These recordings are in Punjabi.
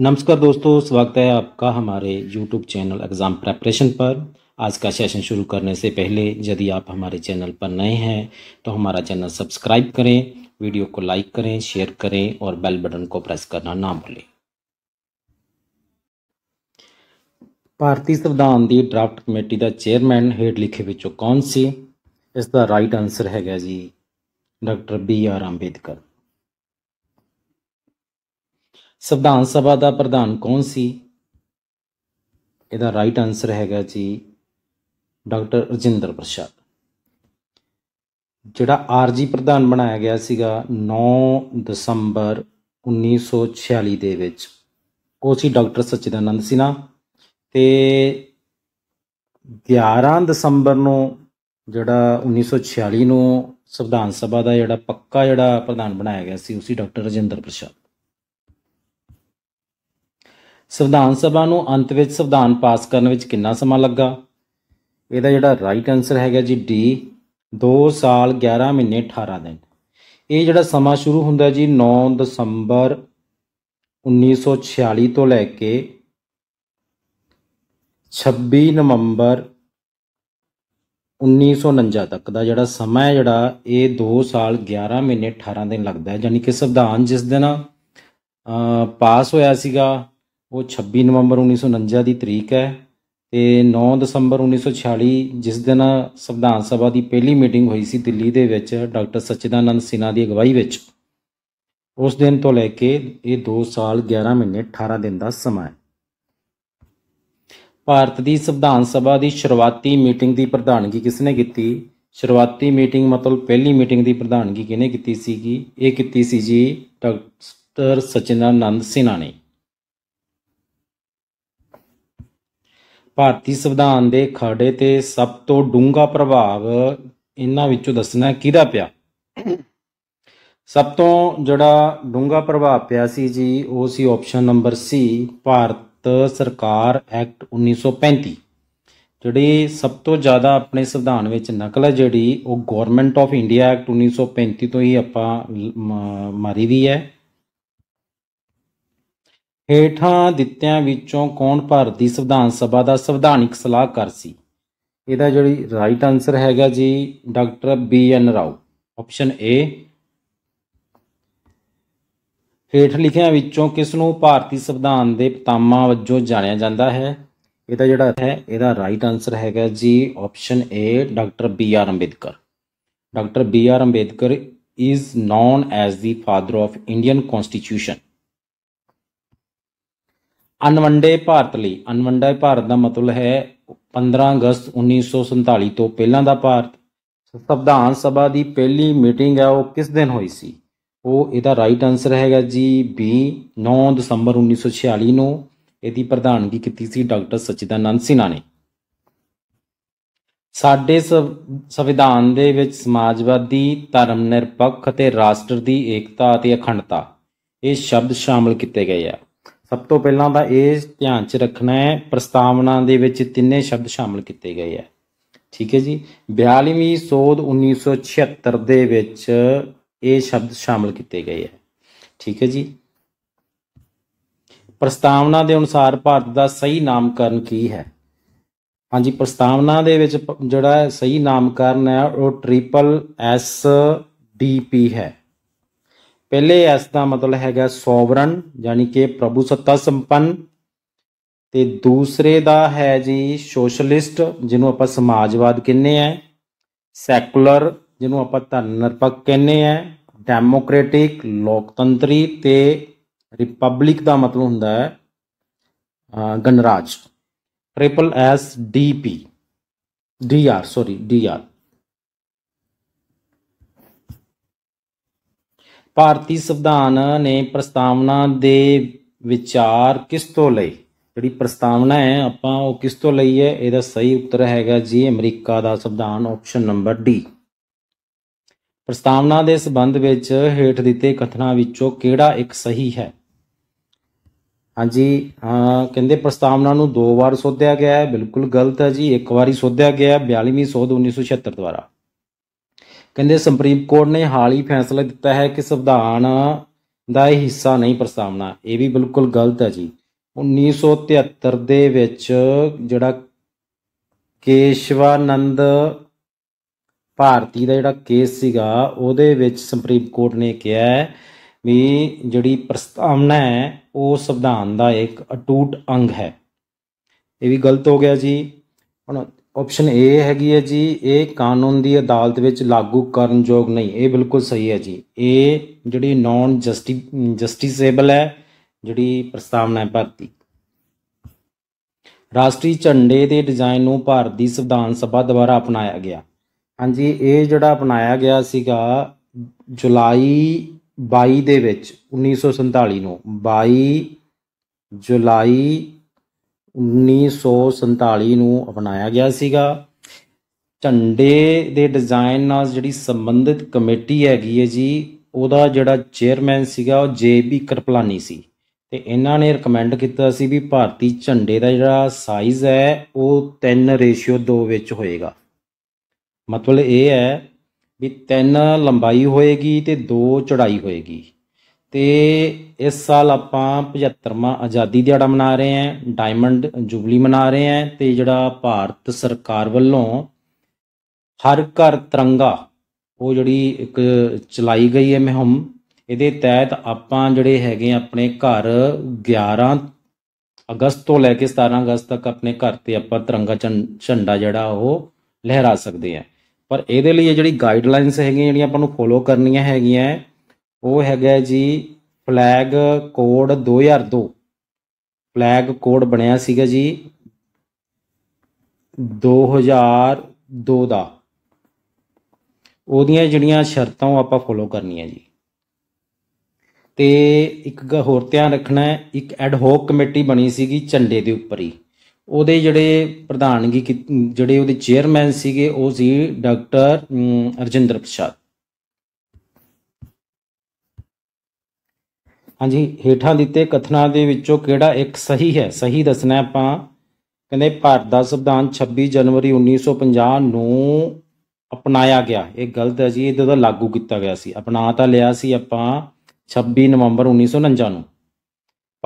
नमस्कार दोस्तों स्वागत है आपका हमारे YouTube चैनल एग्ज़ाम प्रेपरेशन पर आज का सेशन शुरू करने से पहले यदि आप हमारे चैनल पर नए हैं तो हमारा चैनल सब्सक्राइब करें वीडियो को लाइक करें शेयर करें और बेल बटन को प्रेस करना ना भूलें भारतीय संविधान की ड्राफ्ट कमेटी का चेयरमैन हेठ लिखे ਵਿੱਚੋਂ कौन ਸੀ इसका राइट आंसर ਆਨਸਰ जी डॉक्टर बी आर अंबेडकर ਸੰਵਿਧਾਨ ਸਭਾ ਦਾ ਪ੍ਰਧਾਨ ਕੌਣ ਸੀ ਇਹਦਾ ਰਾਈਟ ਆਨਸਰ ਹੈਗਾ ਜੀ ਡਾਕਟਰ ਰਜਿੰਦਰ ਪ੍ਰਸ਼ਾਦ ਜਿਹੜਾ ਆਰਜੀ ਪ੍ਰਧਾਨ ਬਣਾਇਆ ਗਿਆ ਸੀਗਾ 9 ਦਸੰਬਰ 1946 ਦੇ ਵਿੱਚ ਉਹ ਸੀ ਡਾਕਟਰ ਸਚਿਦਾਨੰਦ ਸਿਨਾ ਤੇ 11 ਦਸੰਬਰ ਨੂੰ ਜਿਹੜਾ 1946 ਨੂੰ ਸੰਵਿਧਾਨ ਸਭਾ ਦਾ ਜਿਹੜਾ ਪੱਕਾ ਜਿਹੜਾ ਪ੍ਰਧਾਨ ਬਣਾਇਆ ਗਿਆ ਸੀ ਉਸੇ ਡਾਕਟਰ ਰਜਿੰਦਰ ਪ੍ਰਸ਼ਾਦ ਸੰਵਿਧਾਨ ਸਭਾ ਨੂੰ ਅੰਤ ਵਿੱਚ ਸੰਵਿਧਾਨ ਪਾਸ ਕਰਨ ਵਿੱਚ ਕਿੰਨਾ ਸਮਾਂ ਲੱਗਾ ਇਹਦਾ ਜਿਹੜਾ ਰਾਈਟ ਆਨਸਰ ਹੈਗਾ ਜੀ ਡੀ 2 ਸਾਲ 11 ਮਹੀਨੇ 18 ਦਿਨ ਇਹ ਜਿਹੜਾ ਸਮਾਂ ਸ਼ੁਰੂ ਹੁੰਦਾ ਜੀ 9 ਦਸੰਬਰ 1946 ਤੋਂ ਲੈ ਕੇ 26 ਨਵੰਬਰ 1949 ਤੱਕ ਦਾ ਜਿਹੜਾ ਸਮਾਂ ਹੈ ਜਿਹੜਾ ਇਹ 2 ਸਾਲ 11 ਮਹੀਨੇ 18 ਦਿਨ ਲੱਗਦਾ ਹੈ ਯਾਨੀ ਕਿ ਸੰਵਿਧਾਨ ਜਿਸ ਦਿਨ ਆ ਪਾਸ ਹੋਇਆ ਸੀਗਾ ਉਹ 26 ਨਵੰਬਰ 1949 ਦੀ ਤਰੀਕ ਹੈ ਤੇ 9 ਦਸੰਬਰ 1946 ਜਿਸ ਦਿਨ ਸੰਵਿਧਾਨ ਸਭਾ ਦੀ ਪਹਿਲੀ ਮੀਟਿੰਗ ਹੋਈ ਸੀ ਦਿੱਲੀ ਦੇ ਵਿੱਚ ਡਾਕਟਰ ਸਚਿਦਾਨੰਦ ਸਿਨਾ ਦੀ ਅਗਵਾਈ ਵਿੱਚ ਉਸ ਦਿਨ ਤੋਂ ਲੈ ਕੇ ਇਹ 2 ਸਾਲ 11 ਮਹੀਨੇ 18 ਦਿਨ ਦਾ ਸਮਾਂ ਹੈ ਭਾਰਤ ਦੀ ਸੰਵਿਧਾਨ ਸਭਾ ਦੀ ਸ਼ੁਰੂਆਤੀ ਮੀਟਿੰਗ ਦੀ ਪ੍ਰਧਾਨਗੀ ਕਿਸਨੇ ਕੀਤੀ ਸ਼ੁਰੂਆਤੀ ਮੀਟਿੰਗ ਮਤਲਬ ਪਹਿਲੀ ਮੀਟਿੰਗ ਦੀ ਪ੍ਰਧਾਨਗੀ ਕਿਹਨੇ ਕੀਤੀ ਸੀਗੀ ਇਹ ਕੀਤੀ ਸੀ ਜੀ ਡਾਕਟਰ ਸਚਿਦਾਨੰਦ ਸਿਨਾ ਨੇ ਭਾਰਤੀ ਸੰਵਿਧਾਨ ਦੇ ਖਾੜੇ ਤੇ ਸਭ ਤੋਂ ਡੂੰਘਾ ਪ੍ਰਭਾਵ ਇਹਨਾਂ ਵਿੱਚੋਂ ਦੱਸਣਾ ਕਿਹਦਾ ਪਿਆ ਸਭ ਤੋਂ ਜਿਹੜਾ ਡੂੰਘਾ ਪ੍ਰਭਾਵ ਪਿਆ ਸੀ ਜੀ ਉਹ ਸੀ ਆਪਸ਼ਨ ਨੰਬਰ ਸੀ ਭਾਰਤ ਸਰਕਾਰ ਐਕਟ 1935 ਜਿਹੜੀ ਸਭ ਤੋਂ ਜ਼ਿਆਦਾ ਆਪਣੇ ਸੰਵਿਧਾਨ ਵਿੱਚ ਨਕਲ ਹੈ ਜਿਹੜੀ ਉਹ ਗਵਰਨਮੈਂਟ ਆਫ ਇੰਡੀਆ ਐਕਟ 1935 ਤੋਂ ਹੀ ਆਪਾਂ ਮਾਰੀ ਦੀ ਹੈ ਹੇਠਾਂ ਦਿੱਤਿਆਂ ਵਿੱਚੋਂ ਕੌਣ ਭਾਰਤੀ ਸੰਵਿਧਾਨ ਸਭਾ ਦਾ ਸੰਵਿਧਾਨਿਕ ਸਲਾਹਕਾਰ ਸੀ ਇਹਦਾ ਜਿਹੜੀ ਰਾਈਟ ਆਨਸਰ ਹੈਗਾ ਜੀ doctor B N Rao option A ਹੇਠ ਲਿਖਿਆਂ ਵਿੱਚੋਂ ਕਿਸ ਨੂੰ ਭਾਰਤੀ ਸੰਵਿਧਾਨ ਦੇ ਪਿਤਾਮਾ ਵਜੋਂ ਜਾਣਿਆ ਜਾਂਦਾ ਹੈ ਇਹਦਾ ਜਿਹੜਾ ਹੈ ਇਹਦਾ ਰਾਈਟ ਆਨਸਰ ਹੈਗਾ ਜੀ option A doctor B R Ambedkar doctor B R Ambedkar is known as the father of Indian constitution ਅਨਵੰਡੇ ਭਾਰਤ ਲਈ ਅਨਵੰਡਾ ਭਾਰਤ ਦਾ ਮਤਲਬ ਹੈ 15 ਅਗਸਤ 1947 ਤੋਂ ਪਹਿਲਾਂ ਦਾ ਭਾਰਤ ਸੰਵਿਧਾਨ ਸਭਾ ਦੀ ਪਹਿਲੀ ਮੀਟਿੰਗ ਹੈ ਉਹ ਕਿਸ ਦਿਨ ਹੋਈ ਸੀ ਉਹ ਇਹਦਾ ਰਾਈਟ ਆਨਸਰ ਹੈਗਾ ਜੀ ਬੀ 9 ਦਸੰਬਰ 1946 ਨੂੰ ਇਹਦੀ ਪ੍ਰਧਾਨਗੀ ਕੀਤੀ ਸੀ ਡਾਕਟਰ ਸਚਿਦਾਨੰਦ ਸਿਨਾ ਨੇ ਸਾਡੇ ਸੰਵਿਧਾਨ ਦੇ ਵਿੱਚ ਸਮਾਜਵਾਦੀ ਧਰਮ ਨਿਰਪੱਖ ਅਤੇ ਰਾਸ਼ਟਰ ਦੀ ਏਕਤਾ ਅਤੇ ਅਖੰਡਤਾ ਇਹ ਸ਼ਬਦ ਸ਼ਾਮਲ ਕੀਤੇ ਗਏ ਆ ਸਭ ਤੋਂ ਪਹਿਲਾਂ ਤਾਂ ਇਹ ਧਿਆਨ 'ਚ ਰੱਖਣਾ ਹੈ ਪ੍ਰਸਤਾਵਨਾ ਦੇ ਵਿੱਚ ਤਿੰਨੇ ਸ਼ਬਦ ਸ਼ਾਮਲ ਕੀਤੇ ਗਏ ਆ ਠੀਕ ਹੈ ਜੀ 42ਵੀਂ ਸੋਧ 1976 ਦੇ ਵਿੱਚ ਇਹ ਸ਼ਬਦ ਸ਼ਾਮਲ ਕੀਤੇ ਗਏ ਆ ਠੀਕ ਹੈ ਜੀ ਪ੍ਰਸਤਾਵਨਾ ਦੇ ਅਨੁਸਾਰ ਭਾਰਤ ਦਾ ਸਹੀ ਨਾਮਕਰਨ ਕੀ ਹੈ ਹਾਂਜੀ ਪ੍ਰਸਤਾਵਨਾ ਦੇ ਵਿੱਚ ਜਿਹੜਾ ਸਹੀ ਨਾਮਕਰਨ ਹੈ ਉਹ ਟ੍ਰਿਪਲ ਐਸ ਡੀਪੀ ਹੈ ਪਹਿਲੇ ਐਸ ਦਾ ਮਤਲਬ ਹੈਗਾ ਸੋਵਰਨ ਯਾਨੀ ਕਿ ਪ੍ਰਭੂ ਸੱਤਾ ਸੰਪੰਨ ਤੇ ਦੂਸਰੇ ਦਾ ਹੈ ਜੀ ਸੋਸ਼ਲਿਸਟ ਜਿਹਨੂੰ ਆਪਾਂ ਸਮਾਜਵਾਦ ਕਹਿੰਦੇ ਆ ਸੈਕੂਲਰ ਜਿਹਨੂੰ ਆਪਾਂ ਧਨ ਨਿਰਪੱਖ ਕਹਿੰਦੇ ਆ ਡੈਮੋਕ੍ਰੈਟਿਕ ਲੋਕਤੰਤਰੀ ਤੇ ਰਿਪਬਲਿਕ ਦਾ ਮਤਲਬ ਹੁੰਦਾ ਹੈ ਗਣਰਾਜ triple S DP R sorry R ਭਾਰਤੀ ਸੰਵਿਧਾਨ ਨੇ ਪ੍ਰਸਤਾਵਨਾ ਦੇ ਵਿਚਾਰ ਕਿਸ ਤੋਂ ਲਈ ਜਿਹੜੀ ਪ੍ਰਸਤਾਵਨਾ ਹੈ ਆਪਾਂ ਉਹ ਕਿਸ ਤੋਂ ਲਈ ਹੈ ਇਹਦਾ ਸਹੀ ਉੱਤਰ ਹੈਗਾ ਜੀ ਅਮਰੀਕਾ ਦਾ ਸੰਵਿਧਾਨ ਆਪਸ਼ਨ ਨੰਬਰ ਡੀ ਪ੍ਰਸਤਾਵਨਾ ਦੇ ਸੰਬੰਧ ਵਿੱਚ ਹੇਠ ਦਿੱਤੇ ਕਥਨਾਂ ਵਿੱਚੋਂ ਕਿਹੜਾ ਇੱਕ ਸਹੀ ਹੈ ਹਾਂਜੀ ਕਹਿੰਦੇ ਪ੍ਰਸਤਾਵਨਾ ਨੂੰ ਦੋ ਵਾਰ ਸੋਧਿਆ ਗਿਆ ਹੈ ਬਿਲਕੁਲ ਗਲਤ ਹੈ ਜੀ ਇੱਕ ਵਾਰੀ ਸੋਧਿਆ ਗਿਆ 42ਵੀਂ ਸੋਧ 1976 ਦੁਆਰਾ ਕਹਿੰਦੇ ਸੁਪਰੀਮ ਕੋਰਟ ਨੇ ਹਾਲ ਹੀ ਫੈਸਲਾ ਦਿੱਤਾ ਹੈ ਕਿ ਸੰਵਿਧਾਨ ਦਾ ਇਹ ਹਿੱਸਾ ਨਹੀਂ ਪ੍ਰਸਤਾਵਨਾ ਇਹ ਵੀ ਬਿਲਕੁਲ ਗਲਤ ਹੈ ਜੀ 1973 ਦੇ ਵਿੱਚ ਜਿਹੜਾ ਕੇਸ਼ਵਾਨੰਦ ਭਾਰਤੀ ਦਾ ਜਿਹੜਾ ਕੇਸ ਸੀਗਾ ਉਹਦੇ ਵਿੱਚ ਸੁਪਰੀਮ ਕੋਰਟ ਨੇ ਕਿਹਾ ਵੀ ਜਿਹੜੀ ਪ੍ਰਸਤਾਵਨਾ ਹੈ ਉਹ ਸੰਵਿਧਾਨ ਦਾ ਇੱਕ ਅਟੂਟ ਅੰਗ ਹੈ ਇਹ ਵੀ ਗਲਤ ਹੋ ਗਿਆ ਜੀ ਹੁਣ ਆਪਸ਼ਨ A ਹੈਗੀ ਹੈ ਜੀ ਇਹ ਕਾਨੂੰਨ ਦੀ ਅਦਾਲਤ ਵਿੱਚ ਲਾਗੂ ਕਰਨ ਯੋਗ ਨਹੀਂ ਇਹ ਬਿਲਕੁਲ ਸਹੀ ਹੈ ਜੀ ਇਹ ਜਿਹੜੀ ਨਾਨ ਜਸਟਿਸੇਬਲ ਹੈ ਜਿਹੜੀ ਪ੍ਰਸਤਾਵਨਾ ਹੈ ਭਾਰਤੀ ਰਾਸ਼ਟਰੀ ਝੰਡੇ ਦੇ ਡਿਜ਼ਾਈਨ ਨੂੰ ਭਾਰਤ ਦੀ ਸੰਵਿਧਾਨ ਸਭਾ ਦੁਆਰਾ ਅਪਣਾਇਆ ਗਿਆ ਹਾਂਜੀ ਇਹ ਜਿਹੜਾ ਅਪਣਾਇਆ ਗਿਆ ਸੀਗਾ ਜੁਲਾਈ 22 ਦੇ ਵਿੱਚ 1947 ਨੂੰ 22 ਜੁਲਾਈ 1947 ਨੂੰ ਅਪਣਾਇਆ ਗਿਆ ਸੀਗਾ ਝੰਡੇ ਦੇ ਡਿਜ਼ਾਈਨ ਨਾਲ ਜਿਹੜੀ ਸੰਬੰਧਿਤ ਕਮੇਟੀ ਹੈਗੀ ਹੈ ਜੀ ਉਹਦਾ ਜਿਹੜਾ ਚੇਅਰਮੈਨ ਸੀਗਾ ਉਹ ਜੇਬੀ ਕਰਪਲਾਨੀ ਸੀ ਤੇ ਇਹਨਾਂ ਨੇ ਰეკਮੈਂਡ ਕੀਤਾ ਸੀ ਵੀ ਭਾਰਤੀ ਝੰਡੇ ਦਾ ਜਿਹੜਾ ਸਾਈਜ਼ ਹੈ ਉਹ 3:2 ਵਿੱਚ ਹੋਏਗਾ ਮਤਲਬ ਇਹ ਹੈ ਵੀ 3 ਲੰਬਾਈ ਹੋਏਗੀ ਤੇ 2 ਚੜਾਈ ਹੋਏਗੀ ਤੇ ਇਸ ਸਾਲ ਆਪਾਂ 75ਵਾਂ ਆਜ਼ਾਦੀ ਦਿਹਾੜਾ ਮਨਾ ਰਹੇ ਹਾਂ ਡਾਇਮੰਡ ਜੁਬਲੀ ਮਨਾ ਰਹੇ ਹਾਂ ਤੇ ਜਿਹੜਾ ਭਾਰਤ ਸਰਕਾਰ ਵੱਲੋਂ ਹਰ ਘਰ ਤਿਰੰਗਾ ਉਹ ਜਿਹੜੀ ਇੱਕ ਚਲਾਈ ਗਈ ਹੈ ਮਹਿਮ ਇਹਦੇ ਤਹਿਤ ਆਪਾਂ ਜਿਹੜੇ ਹੈਗੇ ਆਪਣੇ ਘਰ 11 ਅਗਸਤ ਤੋਂ ਲੈ ਕੇ 17 ਅਗਸਤ ਤੱਕ ਆਪਣੇ ਘਰ ਤੇ ਆਪਾਂ ਤਿਰੰਗਾ ਝੰਡਾ ਜਿਹੜਾ ਉਹ ਲਹਿਰਾ ਸਕਦੇ ਆ ਪਰ ਇਹਦੇ ਲਈ ਜਿਹੜੀ ਗਾਈਡਲਾਈਨਸ ਹੈਗੀਆਂ ਜਿਹੜੀਆਂ ਆਪਾਂ ਨੂੰ ਫੋਲੋ ਕਰਨੀਆਂ ਹੈਗੀਆਂ ਉਹ ਹੈਗਾ ਜੀ ਫਲੈਗ ਕੋਡ 2002 ਫਲੈਗ ਕੋਡ ਬਣਿਆ ਸੀਗਾ ਜੀ 2002 ਦਾ ਉਹਦੀਆਂ ਜਿਹੜੀਆਂ ਸ਼ਰਤਾਂ ਉਹ ਆਪਾਂ ਫੋਲੋ ਕਰਨੀਆਂ ਜੀ ਤੇ ਇੱਕ ਹੋਰ ਧਿਆਨ ਰੱਖਣਾ ਹੈ ਇੱਕ ਐਡ ਹੋਕ ਕਮੇਟੀ ਬਣੀ ਸੀਗੀ ਝੰਡੇ ਦੇ ਉੱਪਰ ਹੀ ਉਹਦੇ ਜਿਹੜੇ ਪ੍ਰਧਾਨਗੀ ਜਿਹੜੇ ਉਹਦੇ ਚੇਅਰਮੈਨ ਸੀਗੇ ਉਹ ਸੀ ਡਾਕਟਰ ਅਰਜਿੰਦਰ ਪ੍ਰਸ਼ਾਦ ਹਾਂਜੀ ਹੇਠਾਂ ਦਿੱਤੇ ਕਥਨਾਂ ਦੇ ਵਿੱਚੋਂ ਕਿਹੜਾ ਇੱਕ ਸਹੀ ਹੈ ਸਹੀ ਦੱਸਣਾ ਆਪਾਂ ਕਹਿੰਦੇ ਭਾਰਤ ਦਾ ਸੰਵਿਧਾਨ 26 ਜਨਵਰੀ 1950 ਨੂੰ ਅਪਣਾਇਆ ਗਿਆ ਇਹ ਗਲਤ ਹੈ ਜੀ ਇਹਦਾ ਲਾਗੂ ਕੀਤਾ ਗਿਆ ਸੀ ਅਪਣਾ ਤਾਂ ਲਿਆ ਸੀ ਆਪਾਂ 26 ਨਵੰਬਰ 1949 ਨੂੰ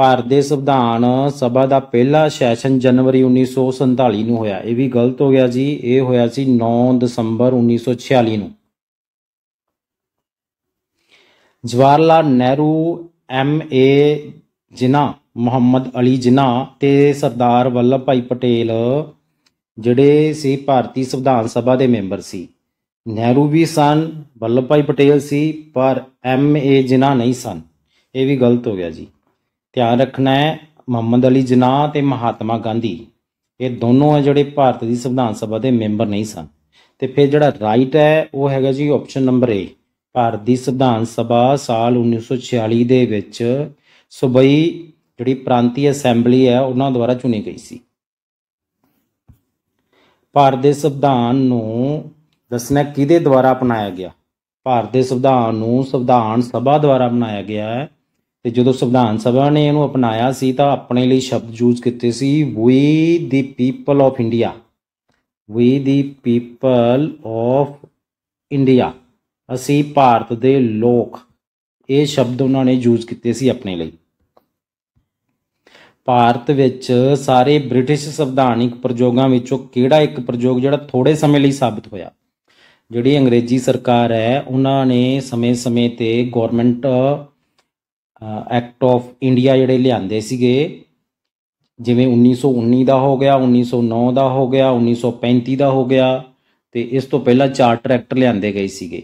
ਭਾਰਤ ਦੇ ਸੰਵਿਧਾਨ ਸਭਾ ਦਾ ਪਹਿਲਾ ਸੈਸ਼ਨ ਜਨਵਰੀ 1947 ਨੂੰ ਹੋਇਆ ਇਹ ਵੀ ਗਲਤ ਹੋ ਗਿਆ ਜੀ ਇਹ ਹੋਇਆ ਸੀ 9 ਦਸੰਬਰ 1946 ਨੂੰ ਲਾਲ ਨਹਿਰੂ ਐਮ ਏ ਜਿਨਾ ਮੁਹੰਮਦ ਅਲੀ ਜਿਨਾ ਤੇ ਸਰਦਾਰ ਵੱਲਭ ਭਾਈ ਪਟੇਲ ਜਿਹੜੇ ਸੀ ਭਾਰਤੀ ਸੰਵਿਧਾਨ ਸਭਾ ਦੇ ਮੈਂਬਰ ਸੀ ਨਹਿਰੂ ਵੀ ਸਨ ਵੱਲਭ ਭਾਈ ਪਟੇਲ ਸੀ ਪਰ ਐਮ ਏ ਜਿਨਾ ਨਹੀਂ ਸਨ ਇਹ ਵੀ ਗਲਤ ਹੋ ਗਿਆ ਜੀ ਧਿਆਨ ਰੱਖਣਾ ਹੈ ਮੁਹੰਮਦ ਅਲੀ ਜਿਨਾ ਤੇ ਮਹਾਤਮਾ ਗਾਂਧੀ ਇਹ ਦੋਨੋਂ ਆ ਜਿਹੜੇ ਭਾਰਤ ਦੀ ਸੰਵਿਧਾਨ ਸਭਾ ਦੇ ਮੈਂਬਰ ਨਹੀਂ ਸਨ ਤੇ ਫਿਰ ਜਿਹੜਾ ਰਾਈਟ ਹੈ ਉਹ ਹੈਗਾ ਜੀ ਆਪਸ਼ਨ ਨੰਬਰ ਏ ਭਾਰਤੀ ਸੰਵਿਧਾਨ ਸਭਾ ਸਾਲ 1946 ਦੇ ਵਿੱਚ ਸੁਬਈ ਜਿਹੜੀ ਪ੍ਰਾਂਤੀ ਅਸੈਂਬਲੀ ਹੈ ਉਹਨਾਂ ਦੁਆਰਾ ਚੁਣੀ ਗਈ ਸੀ ਭਾਰਤ ਦੇ ਸੰਵਿਧਾਨ ਨੂੰ ਦੱਸਣਾ ਕਿਹਦੇ ਦੁਆਰਾ ਅਪਣਾਇਆ ਗਿਆ ਭਾਰਤ ਦੇ ਸੰਵਿਧਾਨ ਨੂੰ ਸੰਵਿਧਾਨ ਸਭਾ ਦੁਆਰਾ ਬਣਾਇਆ ਗਿਆ ਹੈ ਤੇ ਜਦੋਂ ਸੰਵਿਧਾਨ ਸਭਾ ਨੇ ਇਹਨੂੰ ਅਪਣਾਇਆ ਸੀ ਤਾਂ ਆਪਣੇ ਲਈ ਸ਼ਬਦ ਯੂਜ਼ ਕੀਤੇ ਸੀ we the people of India we the people of India ਅਸੀਂ ਭਾਰਤ ਦੇ ਲੋਕ ਇਹ ਸ਼ਬਦ ਉਹਨਾਂ ਨੇ ਯੂਜ਼ ਕੀਤੇ ਸੀ ਆਪਣੇ ਲਈ ਭਾਰਤ ਵਿੱਚ ਸਾਰੇ ਬ੍ਰਿਟਿਸ਼ ਸੰਵਿਧਾਨਿਕ ਪ੍ਰਯੋਗਾਂ ਵਿੱਚੋਂ ਕਿਹੜਾ ਇੱਕ ਪ੍ਰਯੋਗ ਜਿਹੜਾ ਥੋੜੇ ਸਮੇਂ ਲਈ ਸਾਬਤ ਹੋਇਆ ਜਿਹੜੀ ਅੰਗਰੇਜ਼ੀ ਸਰਕਾਰ ਹੈ ਉਹਨਾਂ ਨੇ ਸਮੇਂ-ਸਮੇਂ ਤੇ ਗਵਰਨਮੈਂਟ ਐਕਟ ਆਫ ਇੰਡੀਆ ਜਿਹੜੇ ਲਿਆਂਦੇ ਸੀਗੇ ਜਿਵੇਂ 1919 ਦਾ ਹੋ ਗਿਆ 1909 ਦਾ ਹੋ ਗਿਆ 1935 ਦਾ ਹੋ ਗਿਆ ਤੇ ਇਸ ਤੋਂ ਪਹਿਲਾਂ ਚਾਰਟਰ ਐਕਟ ਲਿਆਂਦੇ ਗਏ ਸੀਗੇ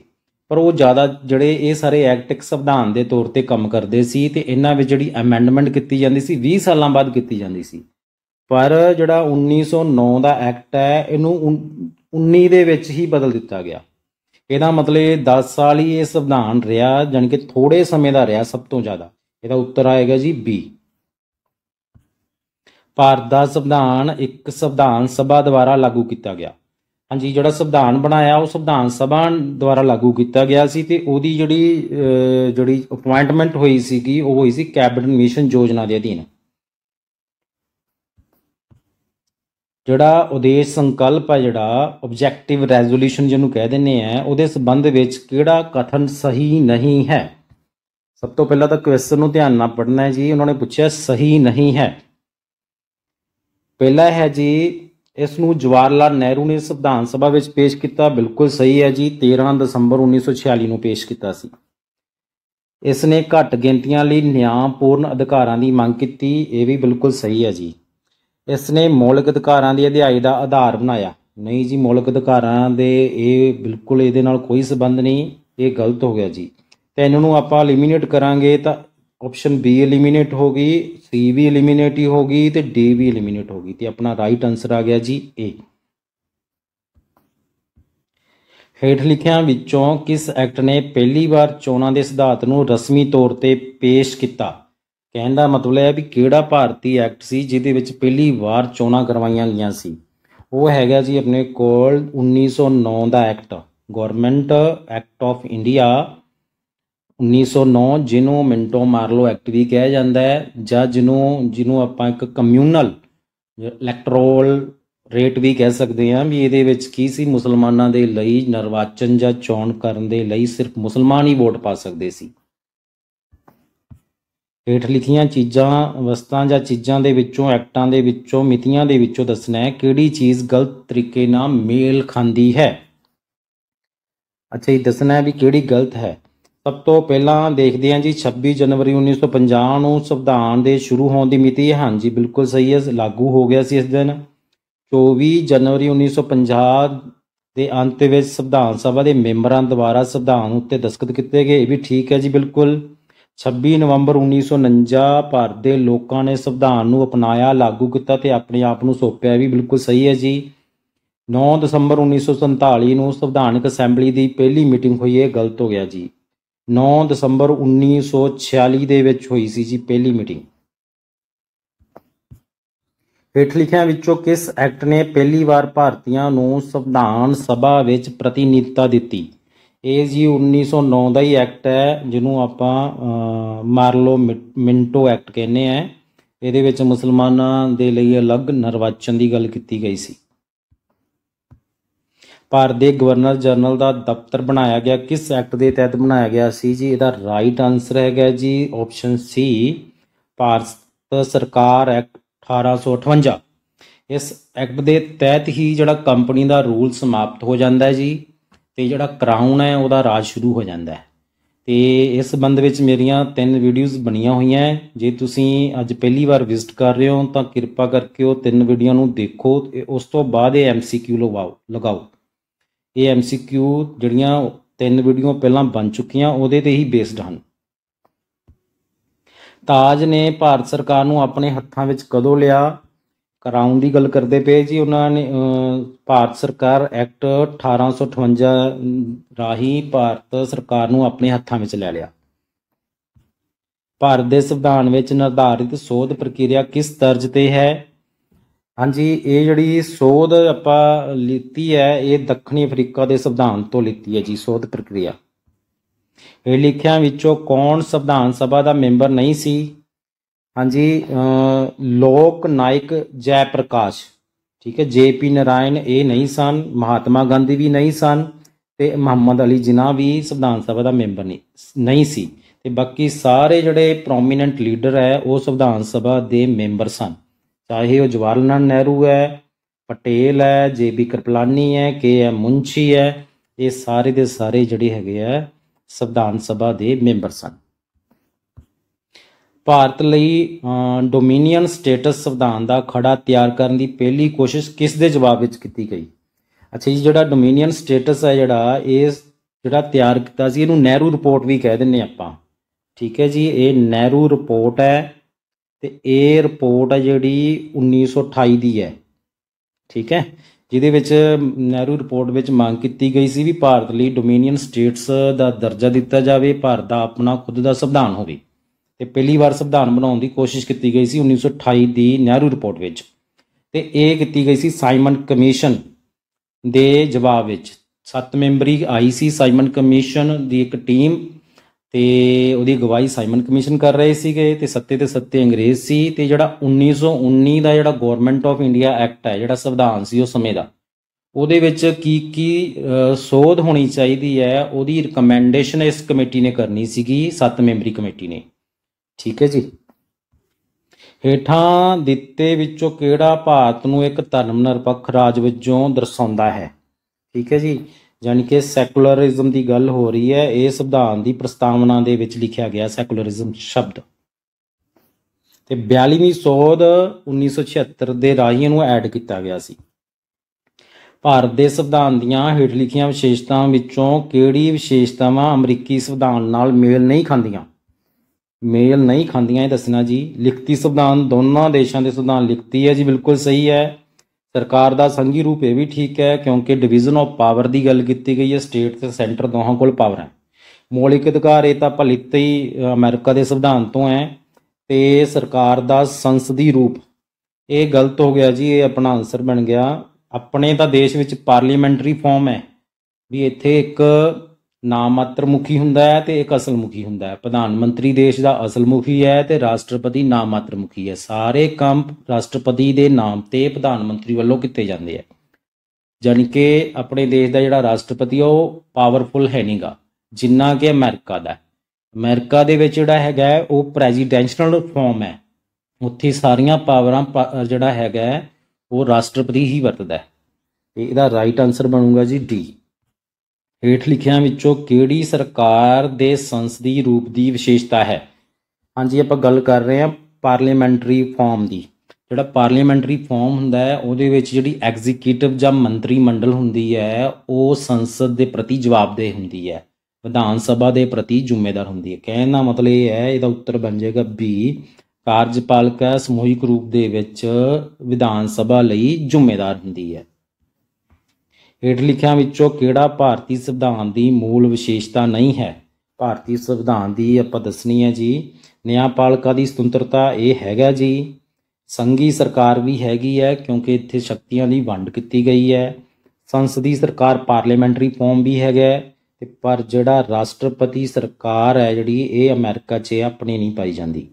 ਪਰ ਉਹ ਜ਼ਿਆਦਾ ਜਿਹੜੇ ਇਹ ਸਾਰੇ ਐਕਟ ਇੱਕ ਸੰਵਿਧਾਨ ਦੇ ਤੌਰ ਤੇ ਕੰਮ ਕਰਦੇ ਸੀ ਤੇ ਇਹਨਾਂ ਵਿੱਚ ਜਿਹੜੀ ਅਮੈਂਡਮੈਂਟ ਕੀਤੀ ਜਾਂਦੀ ਸੀ 20 ਸਾਲਾਂ ਬਾਅਦ ਕੀਤੀ ਜਾਂਦੀ ਸੀ ਪਰ ਜਿਹੜਾ 1909 ਦਾ ਐਕਟ ਹੈ ਇਹਨੂੰ 19 ਦੇ ਵਿੱਚ ਹੀ ਬਦਲ ਦਿੱਤਾ ਗਿਆ ਇਹਦਾ ਮਤਲਬ 10 ਸਾਲ ਹੀ ਇਹ ਸੰਵਿਧਾਨ ਰਿਹਾ ਜਾਨਕਿ ਕਿ ਥੋੜੇ ਸਮੇਂ ਦਾ ਰਿਹਾ ਸਭ ਤੋਂ ਜ਼ਿਆਦਾ ਇਹਦਾ ਉੱਤਰ ਆਏਗਾ ਜੀ ਬੀ ਭਾਰਤ ਦਾ ਸੰਵਿਧਾਨ ਇੱਕ ਸੰਵਿਧਾਨ ਸਭਾ ਦੁਆਰਾ ਲਾਗੂ ਕੀਤਾ ਗਿਆ ਹਾਂਜੀ ਜਿਹੜਾ ਸੰਵਿਧਾਨ ਬਣਾਇਆ ਉਹ ਸੰਵਿਧਾਨ ਸਭਾ ਦੁਆਰਾ ਲਾਗੂ ਕੀਤਾ ਗਿਆ ਸੀ ਤੇ ਉਹਦੀ ਜਿਹੜੀ ਜਿਹੜੀ ਅਪਾਇੰਟਮੈਂਟ ਹੋਈ ਸੀਗੀ ਉਹ ਹੋਈ ਸੀ ਕੈਬਨਿਟ ਮਿਸ਼ਨ ਯੋਜਨਾ ਦੇ ਅਧੀਨ ਜਿਹੜਾ ਉਦੇਸ਼ ਸੰਕਲਪ ਹੈ ਜਿਹੜਾ ਆਬਜੈਕਟਿਵ ਰੈਜ਼ੋਲੂਸ਼ਨ ਜਿਹਨੂੰ ਕਹਿ ਦਿੰਨੇ ਆ ਉਹਦੇ ਸੰਬੰਧ ਵਿੱਚ ਕਿਹੜਾ ਕਥਨ ਸਹੀ ਨਹੀਂ ਹੈ ਸਭ ਤੋਂ ਪਹਿਲਾਂ ਤਾਂ ਕੁਐਸਚਨ ਨੂੰ ਧਿਆਨ ਨਾਲ ਪੜ੍ਹਨਾ ਹੈ ਜੀ ਉਹਨਾਂ ਨੇ ਪੁੱਛਿਆ ਸਹੀ ਨਹੀਂ ਹੈ ਪਹਿਲਾ ਹੈ ਜੀ ਇਸ ਨੂੰ ਜਵਾਹਰ ਲਾਲ ਨਹਿਰੂ ਨੇ ਸੰਵਿਧਾਨ ਸਭਾ ਵਿੱਚ ਪੇਸ਼ ਕੀਤਾ ਬਿਲਕੁਲ ਸਹੀ ਹੈ ਜੀ 13 ਦਸੰਬਰ 1946 ਨੂੰ ਪੇਸ਼ ਕੀਤਾ ਸੀ ਇਸ ਨੇ ਘੱਟ ਗਿਣਤੀਆਂ ਲਈ ਨਿਆਂਪੂਰਨ ਅਧਿਕਾਰਾਂ ਦੀ ਮੰਗ ਕੀਤੀ ਇਹ ਵੀ ਬਿਲਕੁਲ ਸਹੀ ਹੈ ਜੀ ਇਸ ਨੇ ਮੌਲਿਕ ਅਧਿਕਾਰਾਂ ਦੀ ਅਧਿਆਇ ਦਾ ਆਧਾਰ ਬਣਾਇਆ ਨਹੀਂ ਜੀ ਮੌਲਿਕ ਅਧਿਕਾਰਾਂ ਦੇ ਇਹ ਬਿਲਕੁਲ ਇਹਦੇ ਨਾਲ ਕੋਈ ਸਬੰਧ ਨਹੀਂ ਇਹ ਗਲਤ ਹੋ ਗਿਆ ਜੀ ਤੇ ਇਹਨਾਂ ਨੂੰ ਆਪਾਂ ਐਲੀਮੀਨੇਟ ਕਰਾਂਗੇ ਤਾਂ ਆਪਸ਼ਨ ਬੀ ਐਲੀਮੀਨੇਟ ਹੋ ਗਈ ਸੀ ਵੀ ਐਲੀਮੀਨੇਟ ਹੀ ਹੋ ਗਈ ਤੇ ਡੀ ਵੀ ਐਲੀਮੀਨੇਟ ਹੋ ਗਈ ਤੇ ਆਪਣਾ ਰਾਈਟ ਆਨਸਰ ਆ ਗਿਆ ਜੀ ਏ ਹੇਠ ਲਿਖਿਆਂ ਵਿੱਚੋਂ ਕਿਸ ਐਕਟ ਨੇ ਪਹਿਲੀ ਵਾਰ ਚੋਣਾਂ ਦੇ ਸਿਧਾਂਤ ਨੂੰ ਰਸਮੀ ਤੌਰ ਤੇ ਪੇਸ਼ ਕੀਤਾ ਕਹਿਣ ਦਾ ਮਤਲਬ ਹੈ ਵੀ ਕਿਹੜਾ ਭਾਰਤੀ ਐਕਟ ਸੀ ਜਿਹਦੇ ਵਿੱਚ ਪਹਿਲੀ ਵਾਰ ਚੋਣਾਂ ਕਰਵਾਈਆਂ ਗਈਆਂ ਸੀ ਉਹ ਹੈਗਾ ਜੀ ਆਪਣੇ ਕੋਲ 1909 ਦਾ act government act of India 1909 ਜਿਹਨੂੰ ਮਿੰਟੋ ਮਾਰਲੋ ਐਕਟ ਵੀ ਕਿਹਾ ਜਾਂਦਾ ਹੈ ਜਾਂ ਜਿਹਨੂੰ ਜਿਹਨੂੰ ਆਪਾਂ ਇੱਕ ਕਮਿਊਨਲ ਇਲੈਕਟਰੋਲ ਰੇਟ ਵੀ ਕਹਿ ਸਕਦੇ ਹਾਂ ਵੀ ਇਹਦੇ ਵਿੱਚ ਕੀ ਸੀ ਮੁਸਲਮਾਨਾਂ ਦੇ ਲਈ ਨਿਰਵਾਚਨ ਜਾਂ ਚੋਣ ਕਰਨ ਦੇ ਲਈ ਸਿਰਫ ਮੁਸਲਮਾਨ ਹੀ ਵੋਟ ਪਾ ਸਕਦੇ ਸੀ ਹੇਠ ਲਿਖੀਆਂ ਚੀਜ਼ਾਂ ਵਸਤਾਂ ਜਾਂ ਚੀਜ਼ਾਂ ਦੇ ਵਿੱਚੋਂ ਐਕਟਾਂ ਦੇ ਵਿੱਚੋਂ ਮਿਤੀਆਂ ਦੇ ਵਿੱਚੋਂ ਦੱਸਣਾ ਹੈ ਕਿਹੜੀ ਚੀਜ਼ ਗਲਤ ਤਰੀਕੇ ਨਾਲ ਮੇਲ ਖਾਂਦੀ ਹੈ ਅੱਛਾ ਇਹ ਦੱਸਣਾ ਹੈ ਵੀ ਕਿਹੜੀ ਗਲਤ ਹੈ ਸਭ ਤੋਂ ਪਹਿਲਾਂ ਦੇਖਦੇ ਹਾਂ ਜੀ 26 ਜਨਵਰੀ 1950 ਨੂੰ ਸੰਵਿਧਾਨ ਦੇ ਸ਼ੁਰੂ ਹੋਣ ਦੀ ਮਿਤੀ ਹੈ ਹਾਂਜੀ ਬਿਲਕੁਲ ਸਹੀ ਹੈ ਲਾਗੂ ਹੋ ਗਿਆ ਸੀ ਇਸ ਦਿਨ 24 ਜਨਵਰੀ 1950 ਦੇ ਅੰਤ ਵਿੱਚ ਸੰਵਿਧਾਨ ਸਭਾ ਦੇ ਮੈਂਬਰਾਂ ਦੁਆਰਾ ਸੰਵਿਧਾਨ ਉੱਤੇ ਦਸਤਖਤ ਕੀਤੇ ਗਏ ਇਹ ਵੀ ਠੀਕ ਹੈ ਜੀ ਬਿਲਕੁਲ 26 ਨਵੰਬਰ 1949 ਭਾਰਤ ਦੇ ਲੋਕਾਂ ਨੇ ਸੰਵਿਧਾਨ ਨੂੰ ਅਪਣਾਇਆ ਲਾਗੂ ਕੀਤਾ ਤੇ ਆਪਣੇ ਆਪ ਨੂੰ ਸੌਪਿਆ ਵੀ ਬਿਲਕੁਲ ਸਹੀ ਹੈ ਜੀ 9 ਦਸੰਬਰ 1947 ਨੂੰ ਸੰਵਿਧਾਨਕ ਅਸੈਂਬਲੀ ਦੀ ਪਹਿਲੀ ਮੀਟਿੰਗ ਹੋਈ ਇਹ ਗਲਤ ਹੋ ਗਿਆ ਜੀ 9 ਦਸੰਬਰ 1946 ਦੇ ਵਿੱਚ ਹੋਈ ਸੀ ਜੀ ਪਹਿਲੀ ਮੀਟਿੰਗ ਹੇਠ ਲਿਖਿਆਂ ਵਿੱਚੋਂ ਕਿਸ ਐਕਟ ਨੇ ਪਹਿਲੀ ਵਾਰ ਭਾਰਤੀਆਂ ਨੂੰ ਸੰਵਿਧਾਨ ਸਭਾ ਵਿੱਚ ਪ੍ਰਤੀਨਿਧਤਾ ਦਿੱਤੀ ਇਹ ਜੀ 1909 ਦਾ ਹੀ ਐਕਟ ਹੈ ਜਿਹਨੂੰ ਆਪਾਂ ਮਾਰਲੋ ਮਿੰਟੋ ਐਕਟ ਕਹਿੰਦੇ ਆ ਇਹਦੇ ਵਿੱਚ ਮੁਸਲਮਾਨਾਂ ਦੇ ਲਈ ਅਲੱਗ ਨਿਰਵਾਚਨ ਦੀ ਗੱਲ ਕੀਤੀ ਗਈ ਸੀ ਭਾਰਤ ਦੇ ਗਵਰਨਰ ਜਨਰਲ ਦਾ ਦਫ਼ਤਰ ਬਣਾਇਆ ਗਿਆ ਕਿਸ ਐਕਟ ਦੇ ਤਹਿਤ ਬਣਾਇਆ ਗਿਆ ਸੀ ਜੀ ਇਹਦਾ ਰਾਈਟ ਆਨਸਰ ਹੈਗਾ ਜੀ ਆਪਸ਼ਨ ਸੀ ਭਾਰਤ ਸਰਕਾਰ ਐਕਟ 1858 ਇਸ ਐਕਟ ਦੇ ਤਹਿਤ ਹੀ ਜਿਹੜਾ ਕੰਪਨੀ ਦਾ ਰੂਲ ਸਮਾਪਤ ਹੋ ਜਾਂਦਾ ਹੈ ਜੀ ਤੇ ਜਿਹੜਾ ਕਰਾਊਨ ਹੈ ਉਹਦਾ ਰਾਜ ਸ਼ੁਰੂ ਹੋ ਜਾਂਦਾ ਹੈ ਤੇ ਇਸ ਸੰਬੰਧ ਵਿੱਚ ਮੇਰੀਆਂ ਤਿੰਨ ਵੀਡੀਓਜ਼ ਬਣੀਆਂ ਹੋਈਆਂ ਜੇ ਤੁਸੀਂ ਅੱਜ ਪਹਿਲੀ ਵਾਰ ਵਿਜ਼ਿਟ ਕਰ ਰਹੇ ਹੋ ਤਾਂ ਕਿਰਪਾ ਕਰਕੇ ਉਹ ਤਿੰਨ ਵੀਡੀਓ ਨੂੰ ਦੇਖੋ ਉਸ ਤੋਂ ਬਾਅਦ ਇਹ ਐਮਸੀਕਿਊ ਲਗਾਓ ਲਗਾਓ ਇਹ ਐਮਸੀਕਿਊ ਜਿਹੜੀਆਂ ਤਿੰਨ ਵੀਡੀਓ ਪਹਿਲਾਂ ਬਣ ਚੁੱਕੀਆਂ ਉਹਦੇ ਤੇ ਹੀ ਬੇਸਡ ਹਨ ਤਾਜ ਨੇ ਭਾਰਤ ਸਰਕਾਰ ਨੂੰ ਆਪਣੇ ਹੱਥਾਂ ਵਿੱਚ ਕਦੋਂ ਲਿਆ ਕਰਾਉਣ ਦੀ ਗੱਲ ਕਰਦੇ ਪਏ ਜੀ ਉਹਨਾਂ ਨੇ ਭਾਰਤ ਸਰਕਾਰ ਐਕਟ 1858 ਰਾਹੀਂ ਭਾਰਤ ਸਰਕਾਰ ਨੂੰ ਆਪਣੇ ਹੱਥਾਂ ਵਿੱਚ ਲੈ ਲਿਆ ਭਾਰਤ ਦੇ ਸੰਵਿਧਾਨ ਵਿੱਚ ਨਿਰਧਾਰਿਤ ਸੋਧ ਪ੍ਰਕਿਰਿਆ ਕਿਸ ਤਰਜ ਤੇ ਹੈ ਹਾਂਜੀ ਇਹ ਜਿਹੜੀ ਸੋਧ ਆਪਾਂ ਲੀਤੀ ਹੈ ਇਹ ਦੱਖਣੀ ਅਫਰੀਕਾ ਦੇ ਸੰਵਿਧਾਨ ਤੋਂ ਲੀਤੀ ਹੈ ਜੀ ਸੋਧ ਪ੍ਰਕਿਰਿਆ ਇਹ ਲਿਖਿਆ ਵਿੱਚੋਂ ਕੌਣ ਸੰਵਿਧਾਨ ਸਭਾ ਦਾ ਮੈਂਬਰ ਨਹੀਂ ਸੀ ਹਾਂਜੀ ਲੋਕ ਨਾਇਕ ਜੈ ਪ੍ਰਕਾਸ਼ ਠੀਕ ਹੈ ਜੇ ਪੀ ਨਰਾਇਣ ਇਹ ਨਹੀਂ ਸਨ ਮਹਾਤਮਾ ਗਾਂਧੀ ਵੀ ਨਹੀਂ ਸਨ ਤੇ ਮੁਹੰਮਦ ਅਲੀ ਜਿਨਾ ਵੀ ਸੰਵਿਧਾਨ ਸਭਾ ਦਾ ਮੈਂਬਰ ਨਹੀਂ ਸੀ ਤੇ ਬਾਕੀ ਸਾਰੇ ਜਿਹੜੇ ਪ੍ਰੋਮੀਨੈਂਟ ਲੀਡਰ ਹੈ ਉਹ ਸੰਵਿਧਾਨ ਸਭਾ ਦੇ ਮੈਂਬਰ ਸਨ ਚਾਹੇ ਉਹ ਜਵਾਹਰ ਲਾਲ ਨਹਿਰੂ ਹੈ ਪਟੇਲ ਹੈ ਜੇ ਕਰਪਲਾਨੀ ਹੈ ਕੇ ਐ ਮੁੰਸ਼ੀ ਹੈ ਇਹ ਸਾਰੇ ਦੇ ਸਾਰੇ ਜਿਹੜੇ ਹੈਗੇ ਆ ਸੰਵਿਧਾਨ ਸਭਾ ਦੇ ਮੈਂਬਰ ਸਨ ਭਾਰਤ ਲਈ ਡੋਮੀਨੀਅਨ ਸਟੇਟਸ ਸੰਵਿਧਾਨ ਦਾ ਖੜਾ ਤਿਆਰ ਕਰਨ ਦੀ ਪਹਿਲੀ ਕੋਸ਼ਿਸ਼ ਕਿਸ ਦੇ ਜਵਾਬ ਵਿੱਚ ਕੀਤੀ ਗਈ ਅੱਛਾ ਜੀ ਜਿਹੜਾ ਡੋਮੀਨੀਅਨ ਸਟੇਟਸ ਹੈ ਜਿਹੜਾ ਇਸ ਜਿਹੜਾ ਤਿਆਰ ਕੀਤਾ ਸੀ ਇਹਨੂੰ ਨਹਿਰੂ ਰਿਪੋਰਟ ਵੀ ਕਹਿ ਦਿੰਨੇ ਆਪਾਂ ਠੀਕ ਹੈ ਜੀ ਇਹ ਨਹਿਰੂ ਰਿਪੋਰਟ ਹੈ ਤੇ ਇਹ ਰਿਪੋਰਟ ਹੈ ਜਿਹੜੀ 1928 ਦੀ ਹੈ ਠੀਕ ਹੈ ਜਿਹਦੇ ਵਿੱਚ ਨਹਿਰੂ ਰਿਪੋਰਟ ਵਿੱਚ ਮੰਗ ਕੀਤੀ ਗਈ ਸੀ ਵੀ ਭਾਰਤ ਲਈ ਡੋਮੀਨੀਅਨ ਸਟੇਟਸ ਦਾ ਦਰਜਾ ਦਿੱਤਾ ਜਾਵੇ ਭਾਰਤ ਦਾ ਆਪਣਾ ਖੁਦ ਦਾ ਸੰਵਿਧਾਨ ਹੋਵੇ ਤੇ ਪਹਿਲੀ ਵਾਰ ਸੰਵਿਧਾਨ ਬਣਾਉਣ ਦੀ ਕੋਸ਼ਿਸ਼ ਕੀਤੀ ਗਈ ਸੀ 1928 ਦੀ ਨਹਿਰੂ ਰਿਪੋਰਟ ਵਿੱਚ ਤੇ ਇਹ ਕੀਤੀ ਗਈ ਸੀ ਸਾਈਮਨ ਕਮਿਸ਼ਨ ਦੇ ਜਵਾਬ ਵਿੱਚ ਸੱਤ ਮੈਂਬਰੀ ਆਈ ਸੀ ਸਾਈਮਨ ਕਮਿਸ਼ਨ ਦੀ ਇੱਕ ਟੀਮ ਤੇ ਉਹਦੀ ਗਵਾਹੀ ਸਾਈਮਨ ਕਮਿਸ਼ਨ ਕਰ ਰਹੇ ਸੀਗੇ ਤੇ ਸੱਤੇ ਤੇ ਸੱਤੇ ਅੰਗਰੇਜ਼ ਸੀ ਤੇ ਜਿਹੜਾ 1919 ਦਾ ਜਿਹੜਾ ਗਵਰਨਮੈਂਟ ਆਫ ਇੰਡੀਆ ਐਕਟ ਹੈ ਜਿਹੜਾ ਸੰਵਿਧਾਨ ਸੀ ਉਸ ਸਮੇਂ ਦਾ ਉਹਦੇ ਵਿੱਚ ਕੀ ਕੀ ਸੋਧ ਹੋਣੀ ਚਾਹੀਦੀ ਹੈ ਉਹਦੀ ਰეკਮੈਂਡੇਸ਼ਨ ਇਸ ਕਮੇਟੀ ਨੇ ਕਰਨੀ ਸੀਗੀ ਸੱਤ ਮੈਂਬਰੀ ਕਮੇਟੀ ਨੇ ਠੀਕ ਹੈ ਜੀ ਹੇਠਾਂ ਦਿੱਤੇ ਵਿੱਚੋਂ ਕਿਹੜਾ ਭਾਰਤ ਨੂੰ ਇੱਕ ਧਰਮ ਨਿਰਪੱਖ ਰਾਜ ਵਜੋਂ ਦਰਸਾਉਂਦਾ ਹੈ ਠੀਕ ਹੈ ਜੀ ਯਾਨੀ ਕਿ ਸੈਕੂਲਰਿਜ਼ਮ ਦੀ ਗੱਲ ਹੋ ਰਹੀ ਹੈ ਇਹ ਸੰਵਿਧਾਨ ਦੀ ਪ੍ਰਸਤਾਵਨਾ ਦੇ ਵਿੱਚ ਲਿਖਿਆ ਗਿਆ ਸੈਕੂਲਰਿਜ਼ਮ ਸ਼ਬਦ ਤੇ 42ਵੀਂ ਸੋਧ 1976 ਦੇ ਰਾਹੀਂ ਨੂੰ ਐਡ ਕੀਤਾ ਗਿਆ ਸੀ ਭਾਰਤ ਦੇ ਸੰਵਿਧਾਨ ਦੀਆਂ ਹੇਠ ਲਿਖੀਆਂ ਵਿਸ਼ੇਸ਼ਤਾਵਾਂ ਵਿੱਚੋਂ ਕਿਹੜੀ ਵਿਸ਼ੇਸ਼ਤਾਵਾਂ ਅਮਰੀਕੀ ਸੰਵਿਧਾਨ ਨਾਲ ਮੇਲ ਨਹੀਂ ਖਾਂਦੀਆਂ ਮੇਲ ਨਹੀਂ ਖਾਂਦੀਆਂ ਇਹ ਦੱਸਣਾ ਜੀ ਲਿਖਤੀ ਸੰਵਿਧਾਨ ਦੋਨਾਂ ਦੇਸ਼ਾਂ ਦੇ ਸੰਵਿਧਾਨ ਲਿਖਤੀ ਹੈ ਜੀ ਬਿਲਕੁਲ ਸਹੀ ਹੈ ਸਰਕਾਰ ਦਾ ਸੰਘੀ ਰੂਪ ਇਹ ਵੀ ਠੀਕ ਹੈ ਕਿਉਂਕਿ ਡਿਵੀਜ਼ਨ ਆਫ ਪਾਵਰ ਦੀ ਗੱਲ ਕੀਤੀ ਗਈ ਹੈ ਸਟੇਟ ਤੇ ਸੈਂਟਰ ਦੋਹਾਂ ਕੋਲ ਪਾਵਰ ਹੈ ਮੌਲਿਕ ਅਧਿਕਾਰ ਇਹ ਤਾਂ ਭਲਿੱਤੇ ਹੀ ਅਮਰੀਕਾ ਦੇ ਸੰਵਿਧਾਨ ਤੋਂ ਹੈ ਤੇ ਸਰਕਾਰ ਦਾ ਸੰਸਦੀ ਰੂਪ ਇਹ ਗਲਤ ਹੋ ਗਿਆ ਜੀ ਇਹ ਆਪਣਾ ਆਨਸਰ ਬਣ ਗਿਆ ਆਪਣੇ ਤਾਂ ਦੇਸ਼ ਵਿੱਚ ਪਾਰਲੀਮੈਂਟਰੀ ਫਾਰਮ ਹੈ ਵੀ ਇੱਥੇ ਇੱਕ ਨਾ ਮਾਤਰ ਮੁਖੀ ਹੁੰਦਾ ਹੈ ਤੇ ਇੱਕ ਅਸਲ ਮੁਖੀ ਹੁੰਦਾ ਹੈ ਪ੍ਰਧਾਨ ਮੰਤਰੀ ਦੇਸ਼ ਦਾ ਅਸਲ ਮੁਖੀ ਹੈ ਤੇ ਰਾਸ਼ਟਰਪਤੀ ਨਾ ਮਾਤਰ ਮੁਖੀ ਹੈ ਸਾਰੇ ਕੰਮ ਰਾਸ਼ਟਰਪਤੀ ਦੇ ਨਾਮ ਤੇ ਪ੍ਰਧਾਨ ਮੰਤਰੀ ਵੱਲੋਂ ਕੀਤੇ ਜਾਂਦੇ ਆ ਜਾਨੀ ਕਿ ਆਪਣੇ ਦੇਸ਼ ਦਾ ਜਿਹੜਾ ਰਾਸ਼ਟਰਪਤੀ ਉਹ ਪਾਵਰਫੁਲ ਹੈ ਨਹੀਂਗਾ ਜਿੰਨਾ ਕਿ ਅਮਰੀਕਾ ਦਾ ਅਮਰੀਕਾ ਦੇ ਵਿੱਚ ਜਿਹੜਾ ਹੈਗਾ ਉਹ ਪ੍ਰੈਜ਼ੀਡੈਂਸ਼ੀਅਲ ਫਾਰਮ ਹੈ ਉੱਥੇ ਸਾਰੀਆਂ ਪਾਵਰਾਂ ਜਿਹੜਾ ਹੈਗਾ ਉਹ ਰਾਸ਼ਟਰਪਤੀ ਹੀ ਵਰਤਦਾ ਹੈ ਤੇ ਇਹਦਾ ਰਾਈਟ ਆਨਸਰ ਬਣੂਗਾ ਜੀ ਡੀ ਹੇਠ ਲਿਖਿਆਂ ਵਿੱਚੋਂ ਕਿਹੜੀ ਸਰਕਾਰ ਦੇ ਸੰਸਦੀ ਰੂਪ ਦੀ ਵਿਸ਼ੇਸ਼ਤਾ ਹੈ ਹਾਂਜੀ ਆਪਾਂ ਗੱਲ ਕਰ ਰਹੇ ਹਾਂ ਪਾਰਲੀਮੈਂਟਰੀ ਫਾਰਮ ਦੀ ਜਿਹੜਾ ਪਾਰਲੀਮੈਂਟਰੀ ਫਾਰਮ ਹੁੰਦਾ ਹੈ ਉਹਦੇ ਵਿੱਚ ਜਿਹੜੀ ਐਗਜ਼ੀਕਿਊਟਿਵ ਜਾਂ ਮੰਤਰੀ ਮੰਡਲ ਹੁੰਦੀ ਹੈ ਉਹ ਸੰਸਦ ਦੇ ਪ੍ਰਤੀ ਜਵਾਬਦੇਹ ਹੁੰਦੀ ਹੈ ਵਿਧਾਨ ਸਭਾ ਦੇ ਪ੍ਰਤੀ ਜ਼ਿੰਮੇਵਾਰ ਹੁੰਦੀ ਹੈ ਕਹਿਣ ਦਾ ਮਤਲਬ ਇਹ ਹੈ ਇਹਦਾ ਉੱਤਰ ਬਣ ਜਾਏਗਾ ਬੀ ਕਾਰਜਪਾਲਿਕਾ ਸਮੂਹਿਕ ਰੂਪ ਦੇ ਵਿੱਚ ਵਿਧਾਨ ਸਭਾ ਲਈ ਜ਼ਿੰਮੇਵਾਰ ਹੁੰਦੀ ਹੈ ਹੇਠ ਲਿਖਿਆਂ ਵਿੱਚੋਂ ਕਿਹੜਾ ਭਾਰਤੀ ਸੰਵਿਧਾਨ ਦੀ ਮੂਲ ਵਿਸ਼ੇਸ਼ਤਾ ਨਹੀਂ ਹੈ ਭਾਰਤੀ ਸੰਵਿਧਾਨ ਦੀ ਆਪਾਂ ਦੱਸਣੀ ਹੈ ਜੀ ਨਿਆਂਪਾਲਿਕਾ ਦੀ ਸੁਤੰਤਰਤਾ ਇਹ ਹੈਗਾ ਜੀ ਸੰਘੀ ਸਰਕਾਰ ਵੀ ਹੈਗੀ ਹੈ ਕਿਉਂਕਿ ਇੱਥੇ ਸ਼ਕਤੀਆਂ ਦੀ ਵੰਡ ਕੀਤੀ ਗਈ ਹੈ ਸੰਸਦੀ ਸਰਕਾਰ ਪਾਰਲੀਮੈਂਟਰੀ ਫਾਰਮ ਵੀ ਹੈਗਾ ਤੇ ਪਰ ਜਿਹੜਾ ਰਾਸ਼ਟਰਪਤੀ ਸਰਕਾਰ ਹੈ ਜਿਹੜੀ ਇਹ ਅਮਰੀਕਾ 'ਚ ਆਪਣੀ ਨਹੀਂ ਪਾਈ ਜਾਂਦੀ